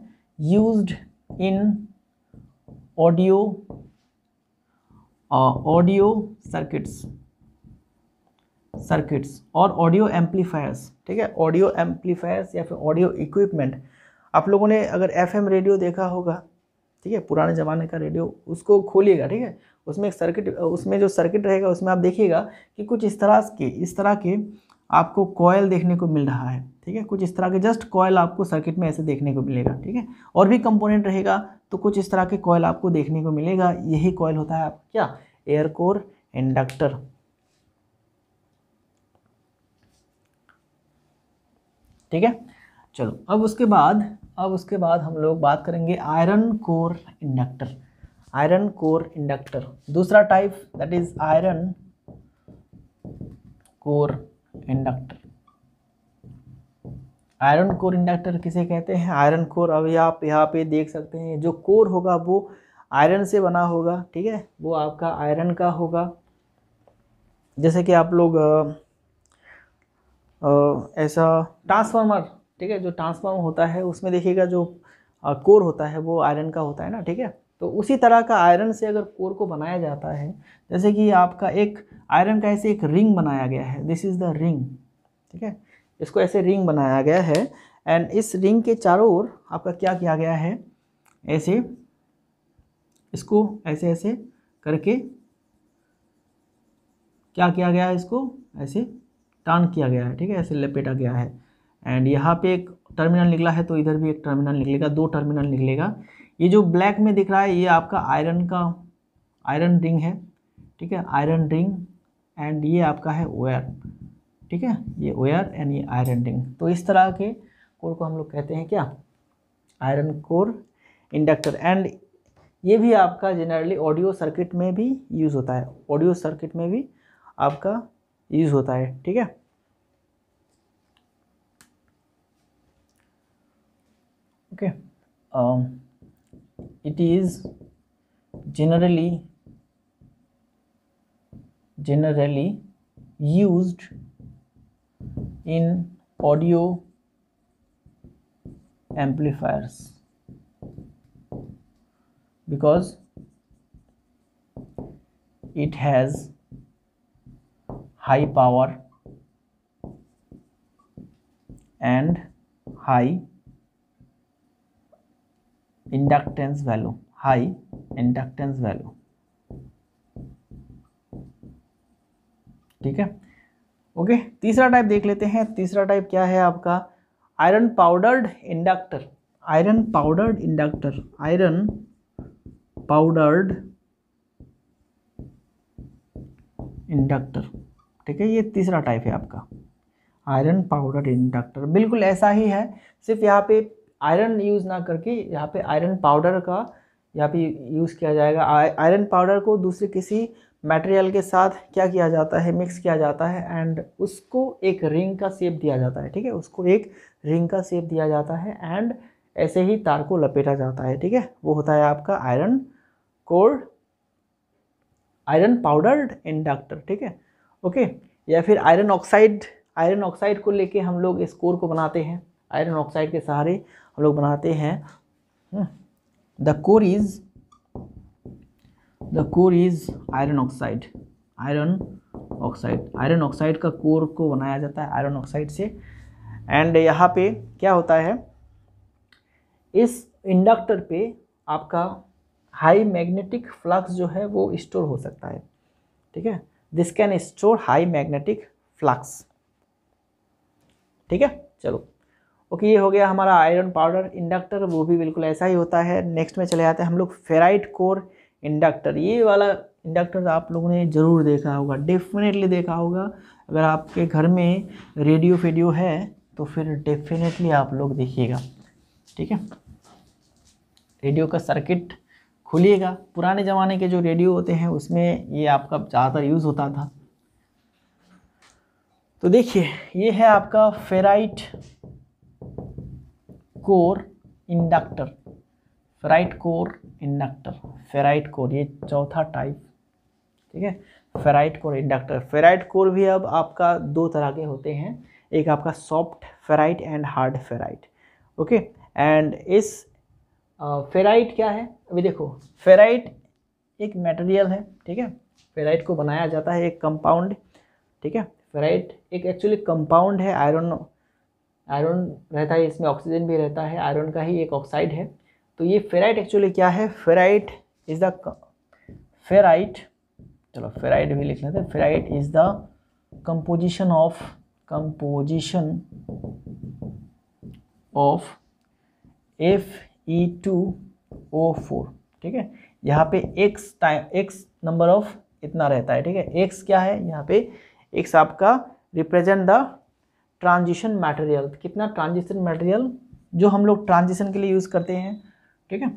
Speaker 1: used in audio audio circuits circuits और ऑडियो एम्पलीफायर्स ठीक है ऑडियो एम्पलीफायर्स या फिर ऑडियो इक्विपमेंट आप लोगों ने अगर एफएम रेडियो देखा होगा ठीक है पुराने ज़माने का रेडियो उसको खोलिएगा ठीक है उसमें एक सर्किट उसमें जो सर्किट रहेगा उसमें आप देखिएगा कि कुछ इस तरह के इस तरह के आपको कॉयल देखने को मिल रहा है ठीक है कुछ इस तरह के जस्ट कॉयल आपको सर्किट में ऐसे देखने को मिलेगा ठीक है और भी कंपोनेंट रहेगा तो कुछ इस तरह के कॉयल आपको देखने को मिलेगा यही कॉयल होता है आप क्या एयर कोर इंडक्टर ठीक है चलो अब उसके बाद अब उसके बाद हम लोग बात करेंगे iron core inductor iron core inductor दूसरा type that is iron core inductor iron core inductor किसे कहते हैं आयरन कोर अभी आप यहाँ पे देख सकते हैं जो कोर होगा वो आयरन से बना होगा ठीक है वो आपका आयरन का होगा जैसे कि आप लोग ऐसा ट्रांसफार्मर ठीक है जो ट्रांसफार्मर होता है उसमें देखिएगा जो कोर होता है वो आयरन का होता है ना ठीक है तो उसी तरह का आयरन से अगर कोर को बनाया जाता है जैसे कि आपका एक आयरन का ऐसे एक रिंग बनाया गया है दिस इज़ द रिंग ठीक है इसको ऐसे रिंग बनाया गया है एंड इस रिंग के चारों ओर आपका क्या किया गया है ऐसे इसको ऐसे ऐसे करके क्या किया गया है इसको ऐसे टर्न किया गया है ठीक है ऐसे लपेटा गया है एंड यहाँ पे एक टर्मिनल निकला है तो इधर भी एक टर्मिनल निकलेगा दो टर्मिनल निकलेगा ये जो ब्लैक में दिख रहा है ये आपका आयरन का आयरन रिंग है ठीक है आयरन रिंग एंड ये आपका है वेयर ठीक है ये वेयर एंड ये आयरन रिंग तो इस तरह के कोर को हम लोग कहते हैं क्या आयरन कोर इंडक्टर एंड ये भी आपका जनरली ऑडियो सर्किट में भी यूज़ होता है ऑडियो सर्किट में भी आपका यूज होता है ठीक है okay it is generally generally use in audio amplifiers because it has high power and high inductance value high inductance value ठीक है ओके तीसरा टाइप देख लेते हैं तीसरा टाइप क्या है आपका iron powdered inductor iron powdered inductor iron powdered inductor ठीक है ये तीसरा टाइप है आपका आयरन पाउडर इंडक्टर बिल्कुल ऐसा ही है सिर्फ यहाँ पे आयरन यूज़ ना करके यहाँ पे आयरन पाउडर का यहाँ पे यूज़ किया जाएगा आयरन पाउडर को दूसरे किसी मटेरियल के साथ क्या किया जाता है मिक्स किया जाता है एंड उसको एक रिंग का शेप दिया जाता है ठीक है उसको एक रिंग का शेप दिया जाता है एंड ऐसे ही तार को लपेटा जाता है ठीक है वो होता है आपका iron core iron powder inductor ठीक है ओके या फिर आयरन ऑक्साइड आयरन ऑक्साइड को लेके हम लोग इस कोर को बनाते हैं आयरन ऑक्साइड के सहारे हम लोग बनाते हैं the core is the core is iron oxide iron oxide iron oxide का कोर को बनाया जाता है आयरन ऑक्साइड से एंड यहाँ पे क्या होता है इस इंडक्टर पे आपका हाई मैग्नेटिक फ्लक्स जो है वो स्टोर हो सकता है ठीक है this can store high magnetic flux ठीक है चलो ओके ये हो गया हमारा आयरन पाउडर इंडक्टर वो भी बिल्कुल ऐसा ही होता है नेक्स्ट में चले जाते हैं हम लोग फेराइट कोर इंडक्टर ये वाला इंडक्टर आप लोगों ने ज़रूर देखा होगा डेफिनेटली देखा होगा अगर आपके घर में रेडियो फेडियो है तो फिर डेफिनेटली आप लोग देखिएगा ठीक है रेडियो का सर्किट खुलिएगा पुराने ज़माने के जो रेडियो होते हैं उसमें ये आपका ज़्यादातर यूज़ होता था तो देखिए ये है आपका ferrite core inductor ferrite core inductor ferrite core ये चौथा टाइप ठीक है ferrite core inductor ferrite core भी अब आपका दो तरह के होते हैं एक आपका soft ferrite and hard ferrite okay and इस फेराइट क्या है अभी देखो फेराइट एक मटेरियल है ठीक है फेराइट को बनाया जाता है एक कंपाउंड ठीक है फेराइट एक एक्चुअली कंपाउंड है आयरन आयरन रहता है इसमें ऑक्सीजन भी रहता है आयरन का ही एक ऑक्साइड है तो ये फेराइट एक्चुअली क्या है फेराइट इज़ द फेराइट चलो फेराइट भी लिख लेते हैं ferrite is the composition of composition of F E two O four ठीक है यहाँ पे x time x number of इतना रहता है ठीक है एक्स क्या है यहाँ पे एक्स आपका रिप्रेजेंट द ट्रांजिशन मटेरियल कितना ट्रांजिशन मटेरियल जो हम लोग ट्रांजिशन के लिए यूज़ करते हैं ठीक है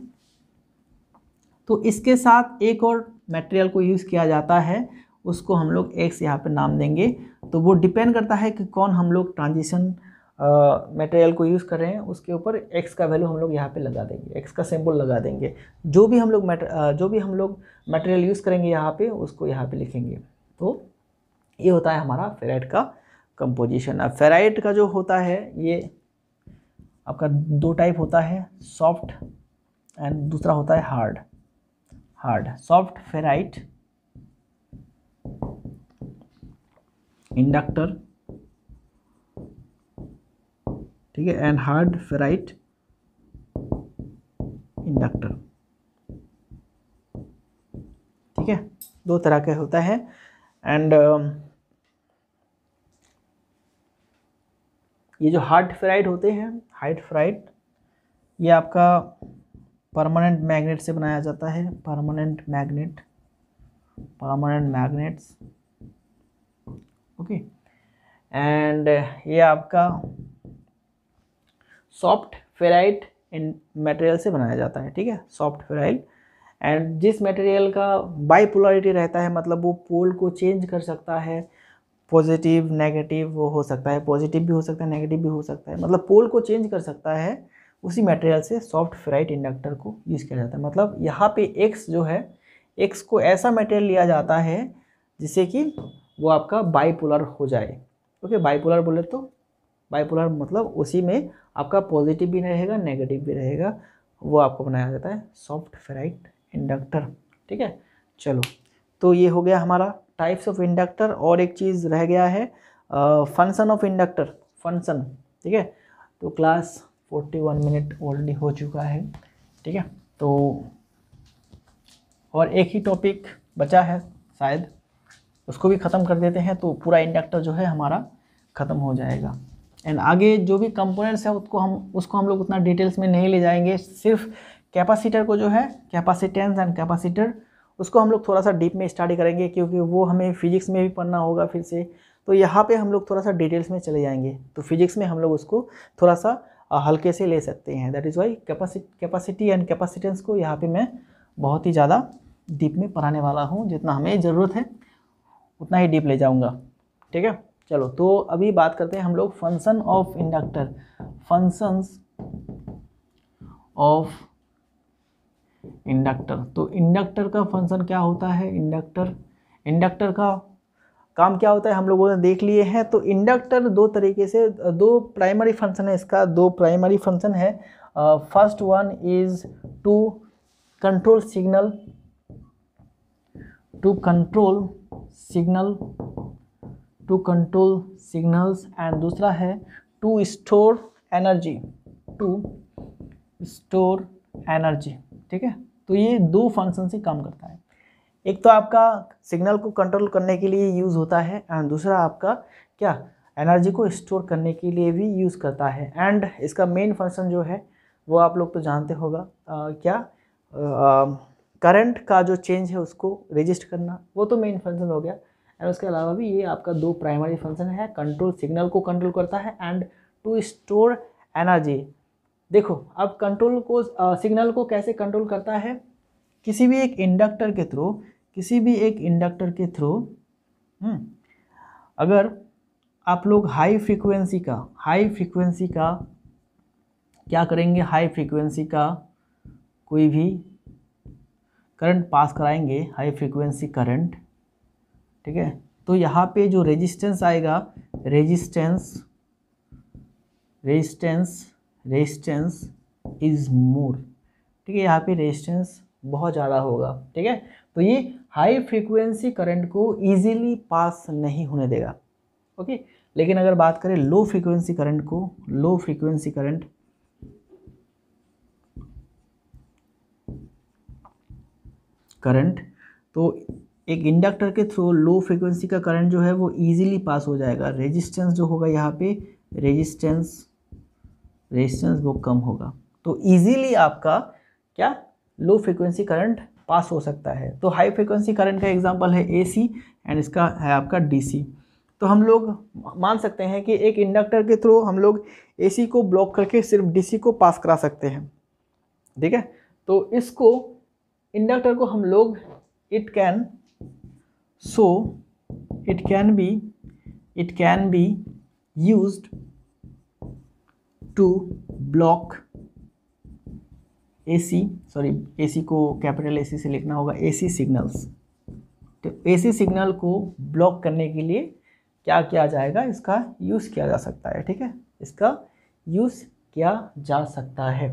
Speaker 1: तो इसके साथ एक और मटेरियल को यूज़ किया जाता है उसको हम लोग एक्स यहाँ पे नाम देंगे तो वो डिपेंड करता है कि कौन हम लोग ट्रांजिशन मटेरियल को यूज़ कर रहे हैं उसके ऊपर एक्स का वैल्यू हम लोग यहाँ पे लगा देंगे एक्स का सिंबल लगा देंगे जो भी हम लोग जो भी हम लोग मटेरियल यूज़ करेंगे यहाँ पे उसको यहाँ पे लिखेंगे तो ये होता है हमारा फेराइट का कंपोजिशन अब फेराइट का जो होता है ये आपका दो टाइप होता है सॉफ्ट एंड दूसरा होता है hard hard soft ferrite inductor ठीक है एंड हार्ड फेराइट इंडक्टर ठीक है दो तरह के होता है एंड um, ये जो हार्ड फेराइट होते हैं हार्ड फ्राइट ये आपका परमानेंट मैग्नेट से बनाया जाता है permanent magnet permanent magnets okay and ये आपका सॉफ्ट फेराइट इन मटेरियल से बनाया जाता है ठीक है सॉफ्ट फेराइल एंड जिस मटेरियल का बाईपोलरिटी रहता है मतलब वो पोल को चेंज कर सकता है पॉजिटिव नेगेटिव वो हो सकता है पॉजिटिव भी हो सकता है नेगेटिव भी हो सकता है मतलब पोल को चेंज कर सकता है उसी मटेरियल से सॉफ्ट फेराइट इंडक्टर को यूज़ किया जाता है मतलब यहाँ पे एक्स जो है एक्स को ऐसा मटेरियल लिया जाता है जिससे कि वो आपका बाईपोलर हो जाए ओके बाईपोलर बोले तो बाइपोलर मतलब उसी में आपका पॉजिटिव भी रहेगा नेगेटिव भी रहेगा वो आपको बनाया जाता है सॉफ्ट फेराइट इंडक्टर ठीक है चलो तो ये हो गया हमारा टाइप्स ऑफ इंडक्टर और एक चीज़ रह गया है फंक्शन ऑफ इंडक्टर फंक्शन ठीक है तो क्लास 41 मिनट ऑलरेडी हो चुका है ठीक है तो और एक ही टॉपिक बचा है शायद उसको भी ख़त्म कर देते हैं तो पूरा इंडक्टर जो है हमारा ख़त्म हो जाएगा एंड आगे जो भी कंपोनेंट्स है उसको हम उसको हम लोग उतना डिटेल्स में नहीं ले जाएंगे सिर्फ कैपेसिटर को जो है कैपेसिटेंस एंड कैपेसिटर उसको हम लोग थोड़ा सा डीप में स्टडी करेंगे क्योंकि वो हमें फिजिक्स में भी पढ़ना होगा फिर से तो यहाँ पे हम लोग थोड़ा सा डिटेल्स में चले जाएंगे तो फिजिक्स में हम लोग उसको थोड़ा सा हल्के से ले सकते हैं that is why capacity and capacitance को यहाँ पर मैं बहुत ही ज़्यादा डीप में पढ़ाने वाला हूँ जितना हमें ज़रूरत है उतना ही डीप ले जाऊँगा ठीक है चलो तो अभी बात करते हैं हम लोग function of inductor functions of inductor तो इंडक्टर का फंक्शन क्या होता है इंडक्टर इंडक्टर का काम क्या होता है हम लोगों ने देख लिए हैं तो इंडक्टर दो तरीके से दो प्राइमरी फंक्शन है इसका दो प्राइमरी फंक्शन है first one is to control signal to control signal to control signals and दूसरा है to store energy to store energy ठीक है तो ये दो फंक्शन से काम करता है एक तो आपका सिग्नल को कंट्रोल करने के लिए यूज़ होता है एंड दूसरा आपका क्या एनर्जी को स्टोर करने के लिए भी यूज़ करता है एंड इसका मेन फंक्शन जो है वो आप लोग तो जानते होगा आ, क्या करंट का जो चेंज है उसको रजिस्ट करना वो तो मेन फंक्शन हो गया एंड उसके अलावा भी ये आपका दो प्राइमरी फंक्शन है कंट्रोल सिग्नल को कंट्रोल करता है एंड टू स्टोर एनर्जी देखो अब कंट्रोल को सिग्नल को कैसे कंट्रोल करता है किसी भी एक इंडक्टर के थ्रू किसी भी एक इंडक्टर के थ्रू हम्म, अगर आप लोग हाई फ्रीक्वेंसी का हाई फ्रीक्वेंसी का क्या करेंगे हाई फ्रीक्वेंसी का कोई भी करंट पास कराएंगे हाई फ्रीक्वेंसी करंट ठीक है तो यहाँ पे जो रेजिस्टेंस आएगा resistance resistance resistance is more ठीक है यहाँ पे रेजिस्टेंस बहुत ज़्यादा होगा ठीक है तो ये हाई फ्रीक्वेंसी करंट को इजीली पास नहीं होने देगा ओके लेकिन अगर बात करें लो फ्रीक्वेंसी करंट को लो फ्रीक्वेंसी करंट करंट तो एक इंडक्टर के थ्रू लो फ्रिक्वेंसी का करंट जो है वो ईजिली पास हो जाएगा रेजिस्टेंस जो होगा यहाँ पे रेजिस्टेंस रेजिस्टेंस वो कम होगा तो ईजिली आपका क्या लो फ्रिक्वेंसी करंट पास हो सकता है तो हाई फ्रिक्वेंसी करंट का एग्जांपल है एसी एंड इसका है आपका डीसी तो हम लोग मान सकते हैं कि एक इंडक्टर के थ्रू हम लोग सी को ब्लॉक करके सिर्फ सी को पास करा सकते हैं ठीक है तो इसको इंडक्टर को हम लोग it can so it can be it can be used to block C sorry A C को कैपिटल ए सी से लिखना होगा ए सी सिग्नल्स तो ए सी सिग्नल को ब्लॉक करने के लिए क्या किया जाएगा इसका यूज़ किया जा सकता है ठीक है इसका यूज़ किया जा सकता है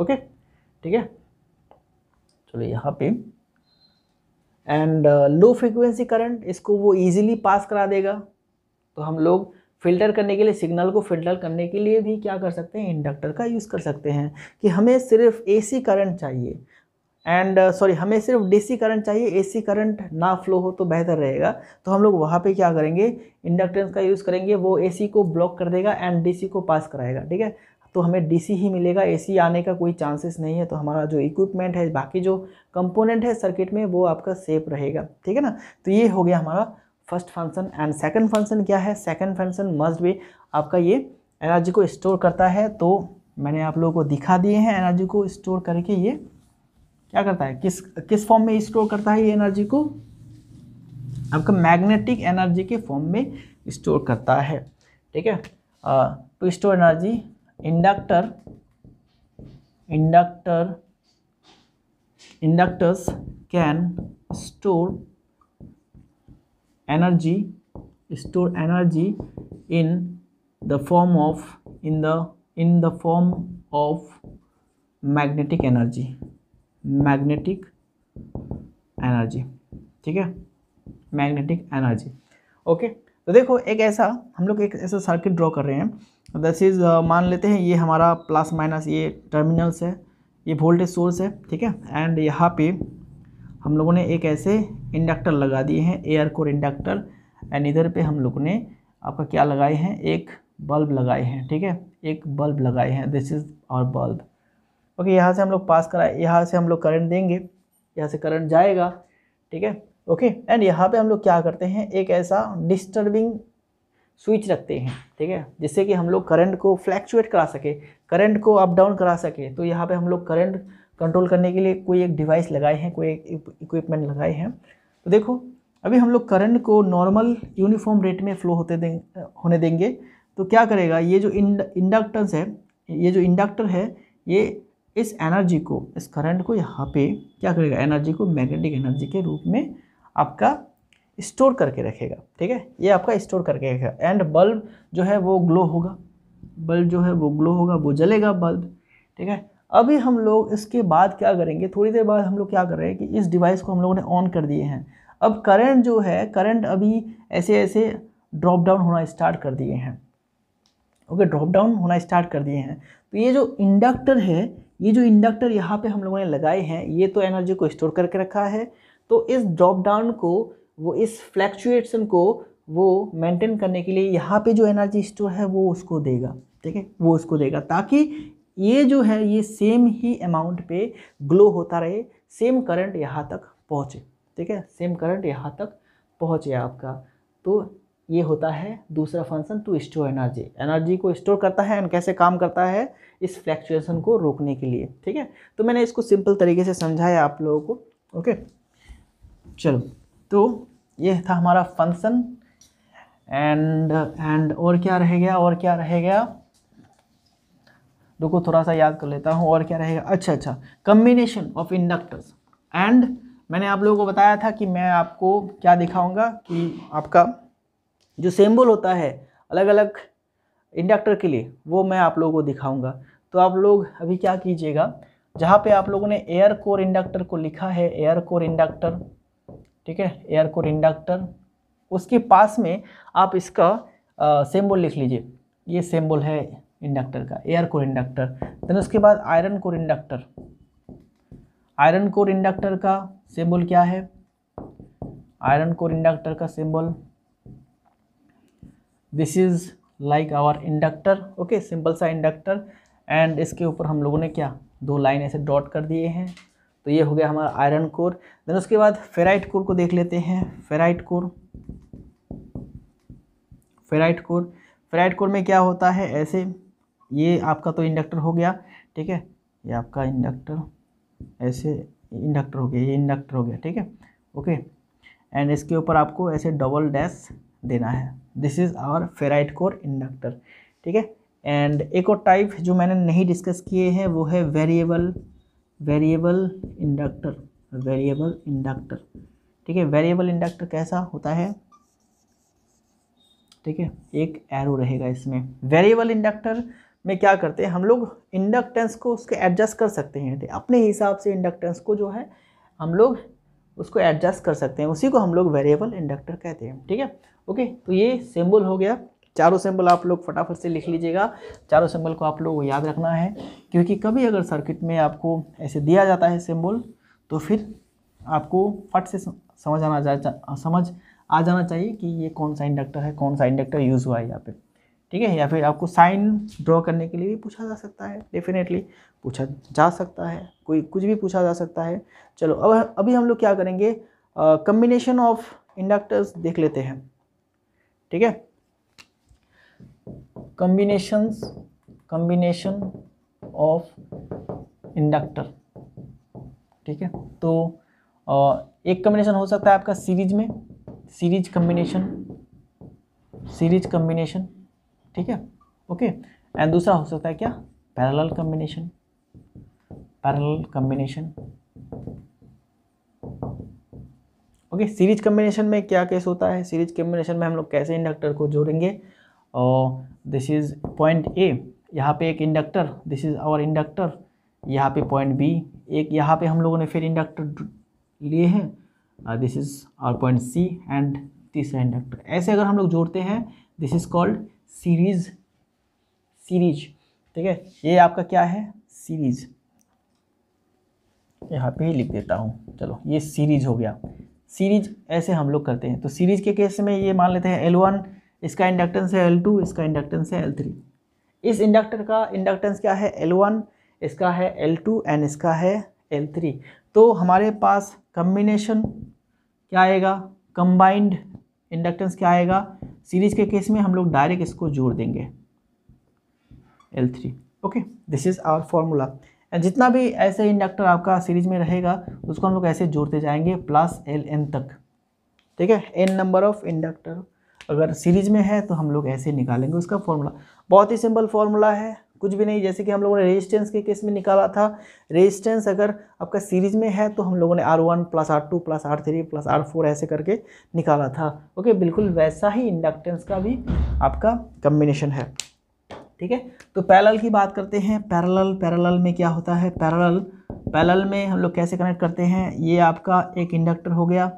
Speaker 1: ओके ठीक है चलो यहाँ पे एंड लो फ्रिक्वेंसी करंट इसको वो ईजिली पास करा देगा तो हम लोग फिल्टर करने के लिए सिग्नल को फिल्टर करने के लिए भी क्या कर सकते हैं इंडक्टर का यूज़ कर सकते हैं कि हमें सिर्फ एसी करंट चाहिए एंड सॉरी uh, हमें सिर्फ डीसी करंट चाहिए एसी करंट ना फ्लो हो तो बेहतर रहेगा तो हम लोग वहाँ पे क्या करेंगे इंडक्टेंस का यूज़ करेंगे वो एसी को ब्लॉक कर देगा एंड डीसी को पास कराएगा ठीक है तो हमें डीसी ही मिलेगा एसी आने का कोई चांसेस नहीं है तो हमारा जो इक्विपमेंट है बाकी जो कंपोनेंट है सर्किट में वो आपका सेफ रहेगा ठीक है ना तो ये हो गया हमारा first function and second function क्या है सेकंड फंक्शन मस्ट भी आपका ये एनर्जी को स्टोर करता है तो मैंने आप लोगों को दिखा दिए हैं एनर्जी को स्टोर करके ये क्या करता है किस किस फॉर्म में स्टोर करता है ये एनर्जी को आपका मैग्नेटिक एनर्जी के फॉर्म में स्टोर करता है ठीक है तो store energy inductor inductor inductors can store energy store energy in the form of in the in the form of magnetic energy magnetic energy ठीक है energy. Okay. तो देखो एक ऐसा हम लोग एक ऐसा सर्किट ड्रॉ कर रहे हैं दस इज़ uh, मान लेते हैं ये हमारा प्लस माइनस ये टर्मिनल्स है ये वोल्टेज सोर्स है ठीक है एंड यहाँ पे हम लोगों ने एक ऐसे इंडक्टर लगा दिए हैं एयर कोर इंडक्टर एंड इधर पे हम लोगों ने आपका क्या लगाए हैं एक बल्ब लगाए हैं ठीक है एक बल्ब लगाए हैं this is our bulb okay यहाँ से हम लोग पास कराए यहाँ से हम लोग करंट देंगे यहाँ से करंट जाएगा ठीक है ओके एंड यहाँ पे हम लोग क्या करते हैं एक ऐसा डिस्टर्बिंग स्विच रखते हैं ठीक है जिससे कि हम लोग करंट को फ्लैक्चुएट करा सके करंट को अप डाउन करा सके तो यहाँ पे हम लोग करंट कंट्रोल करने के लिए कोई एक डिवाइस लगाए हैं कोई एक इक्विपमेंट लगाए हैं तो देखो अभी हम लोग करंट को नॉर्मल यूनिफॉर्म रेट में फ्लो होते दें होने देंगे तो क्या करेगा ये जो इंडक्टर्स है ये जो इंडक्टर है ये इस एनर्जी को इस करंट को यहाँ पे क्या करेगा एनर्जी को मैग्नेटिक एनर्जी के रूप में आपका स्टोर करके रखेगा ठीक है ये आपका स्टोर करके रखेगा एंड बल्ब जो है वो ग्लो होगा बल्ब जो है वो ग्लो होगा वो जलेगा बल्ब ठीक है अभी हम लोग इसके बाद क्या करेंगे थोड़ी देर बाद हम लोग क्या कर रहे हैं कि इस डिवाइस को हम लोगों ने ऑन कर दिए हैं अब करंट जो है करंट अभी ऐसे ऐसे ड्रॉप डाउन होना स्टार्ट कर दिए हैं ओके ड्रॉप डाउन होना स्टार्ट कर दिए हैं तो ये जो इंडक्टर है ये जो इंडक्टर यहाँ पे हम लोगों ने लगाए हैं ये तो एनर्जी को स्टोर करके रखा है तो इस ड्रॉप डाउन को वो इस फ्लैक्चुएसन को वो मेंटेन करने के लिए यहाँ पे जो एनर्जी स्टोर है वो उसको देगा ठीक है वो उसको देगा ताकि ये जो है ये सेम ही अमाउंट पे ग्लो होता रहे सेम करंट यहाँ तक पहुँचे ठीक है सेम करंट यहाँ तक पहुँचे आपका तो ये होता है दूसरा function to store energy energy को स्टोर करता है एंड कैसे काम करता है इस फ्लैक्चुएसन को रोकने के लिए ठीक है तो मैंने इसको सिंपल तरीके से समझाया आप लोगों को ओके okay? चलो तो ये था हमारा फंक्शन एंड एंड और क्या रह गया और क्या रह गया रुको थोड़ा सा याद कर लेता हूँ और क्या रहेगा अच्छा अच्छा कम्बिनेशन ऑफ इंडक्टर्स एंड मैंने आप लोगों को बताया था कि मैं आपको क्या दिखाऊंगा कि आपका जो सेम्बल होता है अलग अलग इंडक्टर के लिए वो मैं आप लोगों को दिखाऊंगा तो आप लोग अभी क्या कीजिएगा जहाँ पे आप लोगों ने एयर कोर इंडक्टर को लिखा है एयर कोर इंडक्टर ठीक है एयर कोर इंडक्टर उसके पास में आप इसका सेम्बल लिख लीजिए ये सेम्बल है इंडक्टर का एयर कोर इंडक्टर देन उसके बाद iron core inductor iron core inductor का सिंबल क्या है आयरन कोर इंडक्टर का symbol this is like our inductor okay simple सा इंडक्टर एंड इसके ऊपर हम लोगों ने क्या दो लाइन ऐसे डॉट कर दिए हैं तो ये हो गया हमारा आयरन कोर देन उसके बाद फेराइट कोर को देख लेते हैं ferrite core ferrite core ferrite core में क्या होता है ऐसे ये आपका तो इंडक्टर हो गया ठीक है ये आपका इंडक्टर ऐसे इंडक्टर हो गया ये इंडक्टर हो गया ठीक है ओके एंड इसके ऊपर आपको ऐसे डबल डैश देना है this is our ferrite core inductor ठीक है एंड एक और टाइप जो मैंने नहीं डिस्कस किए हैं वो है variable variable inductor variable inductor ठीक है वेरिएबल इंडक्टर कैसा होता है ठीक है एक एरो रहेगा इसमें वेरिएबल इंडक्टर में क्या करते हैं हम लोग इंडक्टेंस को उसके एडजस्ट कर सकते हैं अपने हिसाब से इंडक्टेंस को जो है हम लोग उसको एडजस्ट कर सकते हैं उसी को हम लोग वेरिएबल इंडक्टर कहते हैं ठीक है ओके तो ये सिंबल हो गया चारों सिंबल आप लोग फटाफट से लिख लीजिएगा चारों सिंबल को आप लोग याद रखना है क्योंकि कभी अगर सर्किट में आपको ऐसे दिया जाता है सिंबल तो फिर आपको फट से समझ आना जा समझ आ जाना चाहिए कि ये कौन सा इंडक्टर है कौन सा इंडक्टर यूज़ हुआ है यहाँ पे ठीक है या फिर आपको साइन ड्रॉ करने के लिए भी पूछा जा सकता है डेफिनेटली पूछा जा सकता है कोई कुछ भी पूछा जा सकता है चलो अब अभी हम लोग क्या करेंगे कम्बिनेशन ऑफ इंडक्टर्स देख लेते हैं ठीक है combinations combination of इंडक्टर ठीक है तो एक कम्बिनेशन हो सकता है आपका सीरीज में सीरीज कम्बिनेशन सीरीज कम्बिनेशन ठीक है ओके एंड दूसरा हो सकता है क्या parallel combination parallel combination okay series combination में क्या केस होता है सीरीज कम्बिनेशन में हम लोग कैसे इंडक्टर को जोड़ेंगे और दिस इज़ पॉइंट ए यहाँ पे एक inductor this is our inductor यहाँ पे पॉइंट बी एक यहाँ पे हम लोगों ने फिर इंडक्टर लिए हैं this is our point C and तीसरा इंडक्टर ऐसे अगर हम लोग जोड़ते हैं this is called series series ठीक है ये आपका क्या है सीरीज यहाँ पे ही लिख देता हूँ चलो ये सीरीज हो गया सीरीज ऐसे हम लोग करते हैं तो सीरीज के केस में ये मान लेते हैं एल वन इसका इंडक्टेंस है एल टू इसका इंडक्टेंस है एल थ्री इस इंडक्टर का इंडक्टेंस क्या है एल वन इसका है एल टू एंड इसका है एल थ्री तो हमारे पास कम्बिनेशन क्या आएगा कंबाइंड इंडक्टेंस क्या आएगा सीरीज के केस में हम लोग डायरेक्ट इसको जोड़ देंगे L three okay this is our formula and जितना भी ऐसे इंडक्टर आपका सीरीज में रहेगा उसको हम लोग ऐसे जोड़ते जाएंगे प्लस एल एन तक ठीक है एन नंबर ऑफ इंडक्टर अगर सीरीज में है तो हम लोग ऐसे निकालेंगे उसका फॉर्मूला बहुत ही सिंपल फॉर्मूला है कुछ भी नहीं जैसे कि हम लोगों ने रेजिस्टेंस के केस में निकाला था रेजिस्टेंस अगर आपका सीरीज में है तो हम लोगों ने R one plus R two plus R three plus R four ऐसे करके निकाला था ओके बिल्कुल वैसा ही इंडक्टेंस का भी आपका कम्बिनेशन है ठीक है तो पैरल की बात करते हैं पैरल पैरल में क्या होता है पैरल पैरल में हम लोग कैसे कनेक्ट करते हैं ये आपका एक इंडक्टर हो गया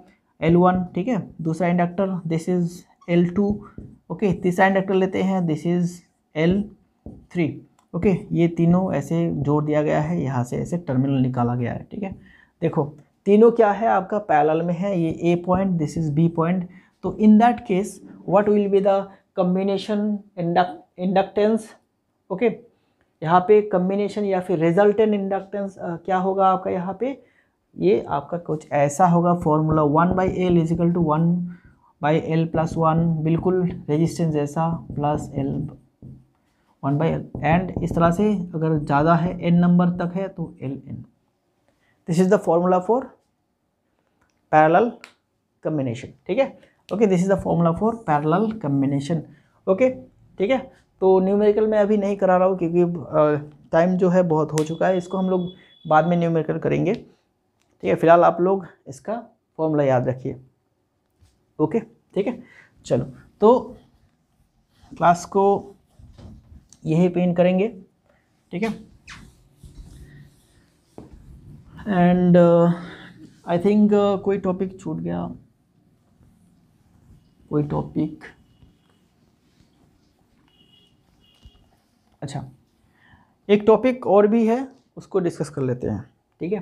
Speaker 1: एल वन ठीक है दूसरा inductor this is L two okay तीसरा इंडक्टर लेते हैं this is L three okay ये तीनों ऐसे जोड़ दिया गया है यहाँ से ऐसे टर्मिनल निकाला गया है ठीक है देखो तीनों क्या है आपका पैरल में है ये A point this is B point तो in that case what will be the combination inductance okay यहाँ पे कम्बिनेशन या फिर रिजल्टेंट इंडक्टेंस क्या होगा आपका यहाँ पे ये आपका कुछ ऐसा होगा formula one by L is equal to one by L plus one बिल्कुल रेजिस्टेंस जैसा plus L one by L and इस तरह से अगर ज़्यादा है एन नंबर तक है तो L N this is the formula for parallel combination ठीक है okay this is the formula for parallel combination okay ठीक है तो न्यूमेरिकल मैं अभी नहीं करा रहा हूँ क्योंकि टाइम जो है बहुत हो चुका है इसको हम लोग बाद में न्यूमेरिकल करेंगे ठीक है फिलहाल आप लोग इसका फॉर्मूला याद रखिए ओके ठीक है चलो तो क्लास को यही पेन करेंगे ठीक है एंड आई थिंक कोई टॉपिक छूट गया कोई टॉपिक अच्छा एक टॉपिक और भी है उसको डिस्कस कर लेते हैं ठीक है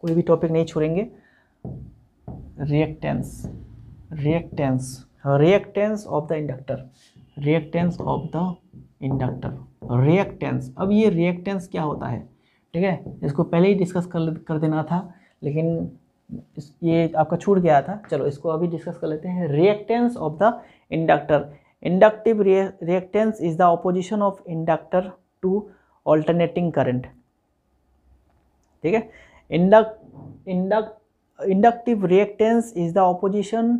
Speaker 1: कोई भी टॉपिक नहीं छोड़ेंगे reactance reactance reactance of the inductor reactance of the inductor reactance अब ये रिएक्टेंस क्या होता है ठीक है इसको पहले ही डिस्कस कर कर देना था लेकिन ये आपका छूट गया था चलो इसको अभी डिस्कस कर लेते हैं reactance of the inductor inductive reactance is the opposition of inductor to alternating current ठीक है induct induct inductive reactance is the opposition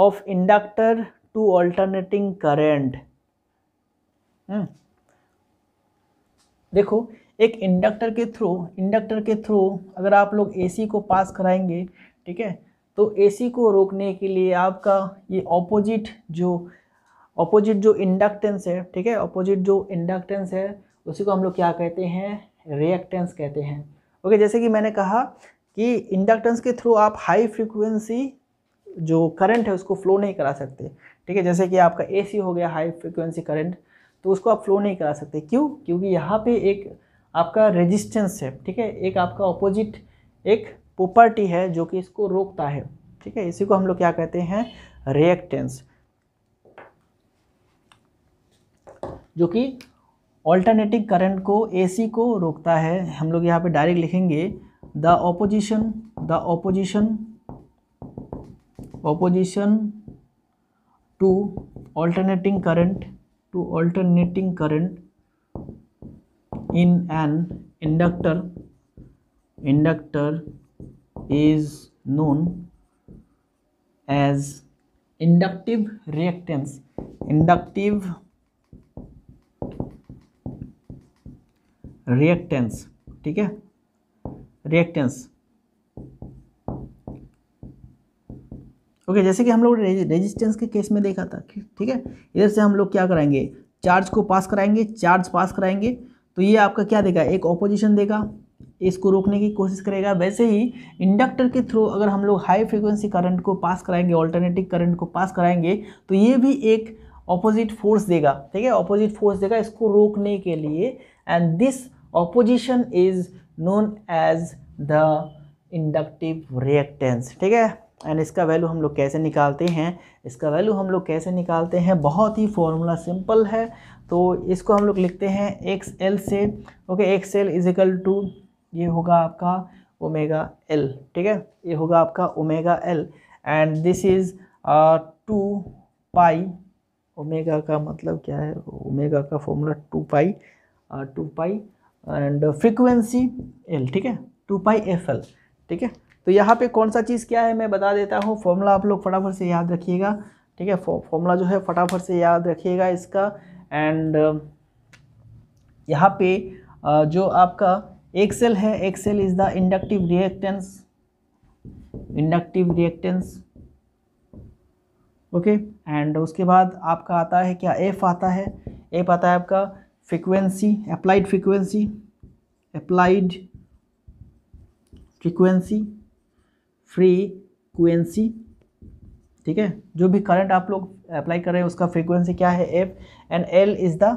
Speaker 1: of inductor to alternating current देखो एक इंडक्टर के थ्रू इंडक्टर के थ्रू अगर आप लोग एसी को पास कराएंगे ठीक है तो एसी को रोकने के लिए आपका ये ऑपोजिट जो ऑपोजिट जो इंडक्टेंस है ठीक है ऑपोजिट जो इंडक्टेंस है उसी को हम लोग क्या कहते हैं रिएक्टेंस कहते हैं ओके जैसे कि मैंने कहा कि इंडक्टेंस के थ्रू आप हाई फ्रिक्वेंसी जो करंट है उसको फ्लो नहीं करा सकते ठीक है जैसे कि आपका एसी हो गया हाई फ्रिक्वेंसी करंट तो उसको आप फ्लो नहीं करा सकते क्यों क्योंकि यहाँ पे एक आपका रेजिस्टेंस है ठीक है एक आपका ऑपोजिट एक प्रॉपर्टी है जो कि इसको रोकता है ठीक है इसी को हम लोग क्या कहते हैं रिएक्टेंस जो कि ऑल्टरनेटिव करंट को एसी को रोकता है हम लोग यहाँ पे डायरेक्ट लिखेंगे the opposition the opposition opposition to alternating current to alternating current in an inductor inductor is known as inductive reactance inductive reactance ठीक है reactance ओके जैसे कि हम लोग रेजिस्टेंस के केस में देखा था ठीक है इधर से हम लोग क्या कराएंगे चार्ज को पास कराएंगे चार्ज पास कराएंगे तो ये आपका क्या देगा एक ऑपोजिशन देगा इसको रोकने की कोशिश करेगा वैसे ही इंडक्टर के थ्रू अगर हम लोग हाई फ्रिक्वेंसी करंट को पास कराएंगे ऑल्टरनेटिव करंट को पास कराएंगे तो ये भी एक ऑपोजिट फोर्स देगा ठीक है ऑपोजिट फोर्स देगा इसको रोकने के लिए and this opposition is known as the inductive reactance ठीक है एंड इसका वैल्यू हम लोग कैसे निकालते हैं इसका वैल्यू हम लोग कैसे निकालते हैं बहुत ही फॉर्मूला सिंपल है तो इसको हम लोग लिखते हैं एक्स एल से okay X L is equal to ये होगा आपका ओमेगा एल ठीक है ये होगा आपका omega L and this is two pi omega का मतलब क्या है ओमेगा का formula two pi two pi and frequency L ठीक है टू पाई एफ एल ठीक है तो यहाँ पे कौन सा चीज़ क्या है मैं बता देता हूँ फॉर्मूला आप लोग फटाफट से याद रखिएगा ठीक है फॉर्मूला जो है फटाफट से याद रखिएगा इसका एंड यहाँ पे जो आपका एक्सेल है X L is the inductive reactance inductive reactance okay and उसके बाद आपका आता है क्या एफ आता है एफ आता है आपका frequency applied frequency applied frequency frequency ठीक है जो भी करंट आप लोग अप्लाई कर रहे हैं उसका फ्रीक्वेंसी क्या है F and L is the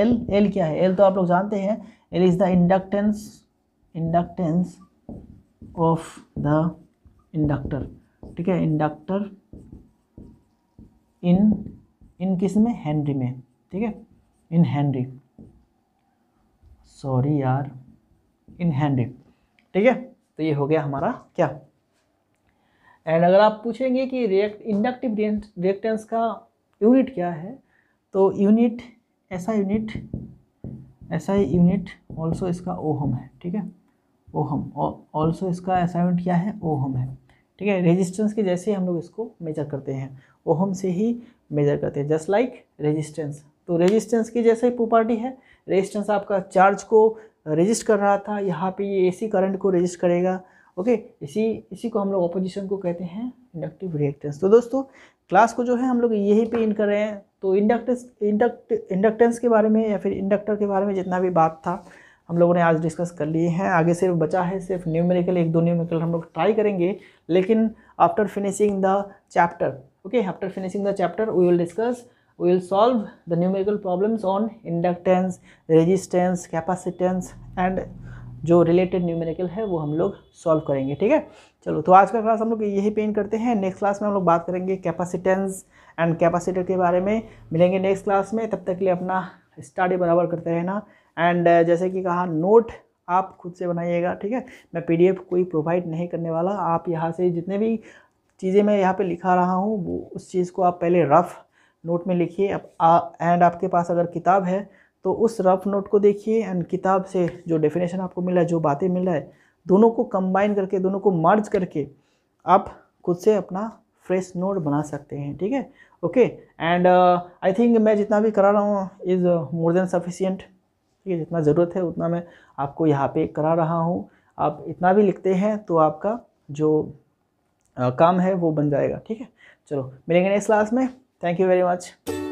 Speaker 1: L L क्या है एल तो आप लोग जानते हैं L is the inductance inductance of the inductor ठीक है इंडक्टर इन इन किस में हेनरी में ठीक है इन हैंनरी सॉरी यार इन हैंनरी ठीक है तो ये हो गया हमारा क्या एंड अगर आप पूछेंगे कि रिएक्ट इंडक्टिव रिएक्टेंस का यूनिट क्या है तो यूनिट ऐसा यूनिट ऐसा यूनिट ऑल्सो इसका ओहम है ठीक है ओहम ऑल्सो इसका ऐसा यूनिट क्या है ओहम है ठीक है रेजिस्टेंस के जैसे हम लोग इसको मेजर करते हैं ओहम से ही मेजर करते हैं जस्ट लाइक रेजिस्टेंस तो रेजिस्टेंस की जैसे ही प्रॉपर्टी है रेजिस्टेंस आपका चार्ज को रजिस्ट कर रहा था यहाँ पे ये एसी करंट को रजिस्ट करेगा ओके इसी इसी को हम लोग ऑपोजिशन को कहते हैं इंडक्टिव रिएक्टेंस तो दोस्तों क्लास को जो है हम लोग यही पे इन कर रहे हैं तो इंडक्टेंस इंडक्ट इंडक्टेंस के बारे में या फिर इंडक्टर के बारे में जितना भी बात था हम लोगों ने आज डिस्कस कर लिए हैं आगे सिर्फ बचा है सिर्फ न्यूमेरिकल एक दो न्यूमेरिकल हम लोग ट्राई करेंगे लेकिन after finishing the chapter okay after finishing the chapter we will discuss we will solve the numerical problems on inductance resistance capacitance and जो रिलेटेड न्यूमेरिकल है वो हम लोग सॉल्व करेंगे ठीक है चलो तो आज का क्लास हम लोग यही पेन करते हैं नेक्स्ट क्लास में हम लोग बात करेंगे कैपेसिटेंस एंड कैपेसिटर के बारे में मिलेंगे नेक्स्ट क्लास में तब तक के लिए अपना स्टडी बराबर करते रहना एंड uh, जैसे कि कहा नोट आप खुद से बनाइएगा ठीक है मैं एफ कोई प्रोवाइड नहीं करने वाला आप यहाँ से जितने भी चीज़ें मैं यहाँ पर लिखा रहा हूँ वो उस चीज़ को आप पहले रफ़ नोट में लिखिए एंड आपके पास अगर किताब है तो उस रफ नोट को देखिए एंड किताब से जो डेफिनेशन आपको मिला है जो बातें मिला है दोनों को कंबाइन करके दोनों को मर्ज करके आप खुद से अपना फ्रेश नोट बना सकते हैं ठीक है ओके एंड आई थिंक मैं जितना भी करा रहा हूँ इज़ मोर देन सफिशियंट ठीक है जितना ज़रूरत है उतना मैं आपको यहाँ पे करा रहा हूँ आप इतना भी लिखते हैं तो आपका जो uh, काम है वो बन जाएगा ठीक है चलो मिलेंगे नेक्स्ट क्लास में थैंक यू वेरी मच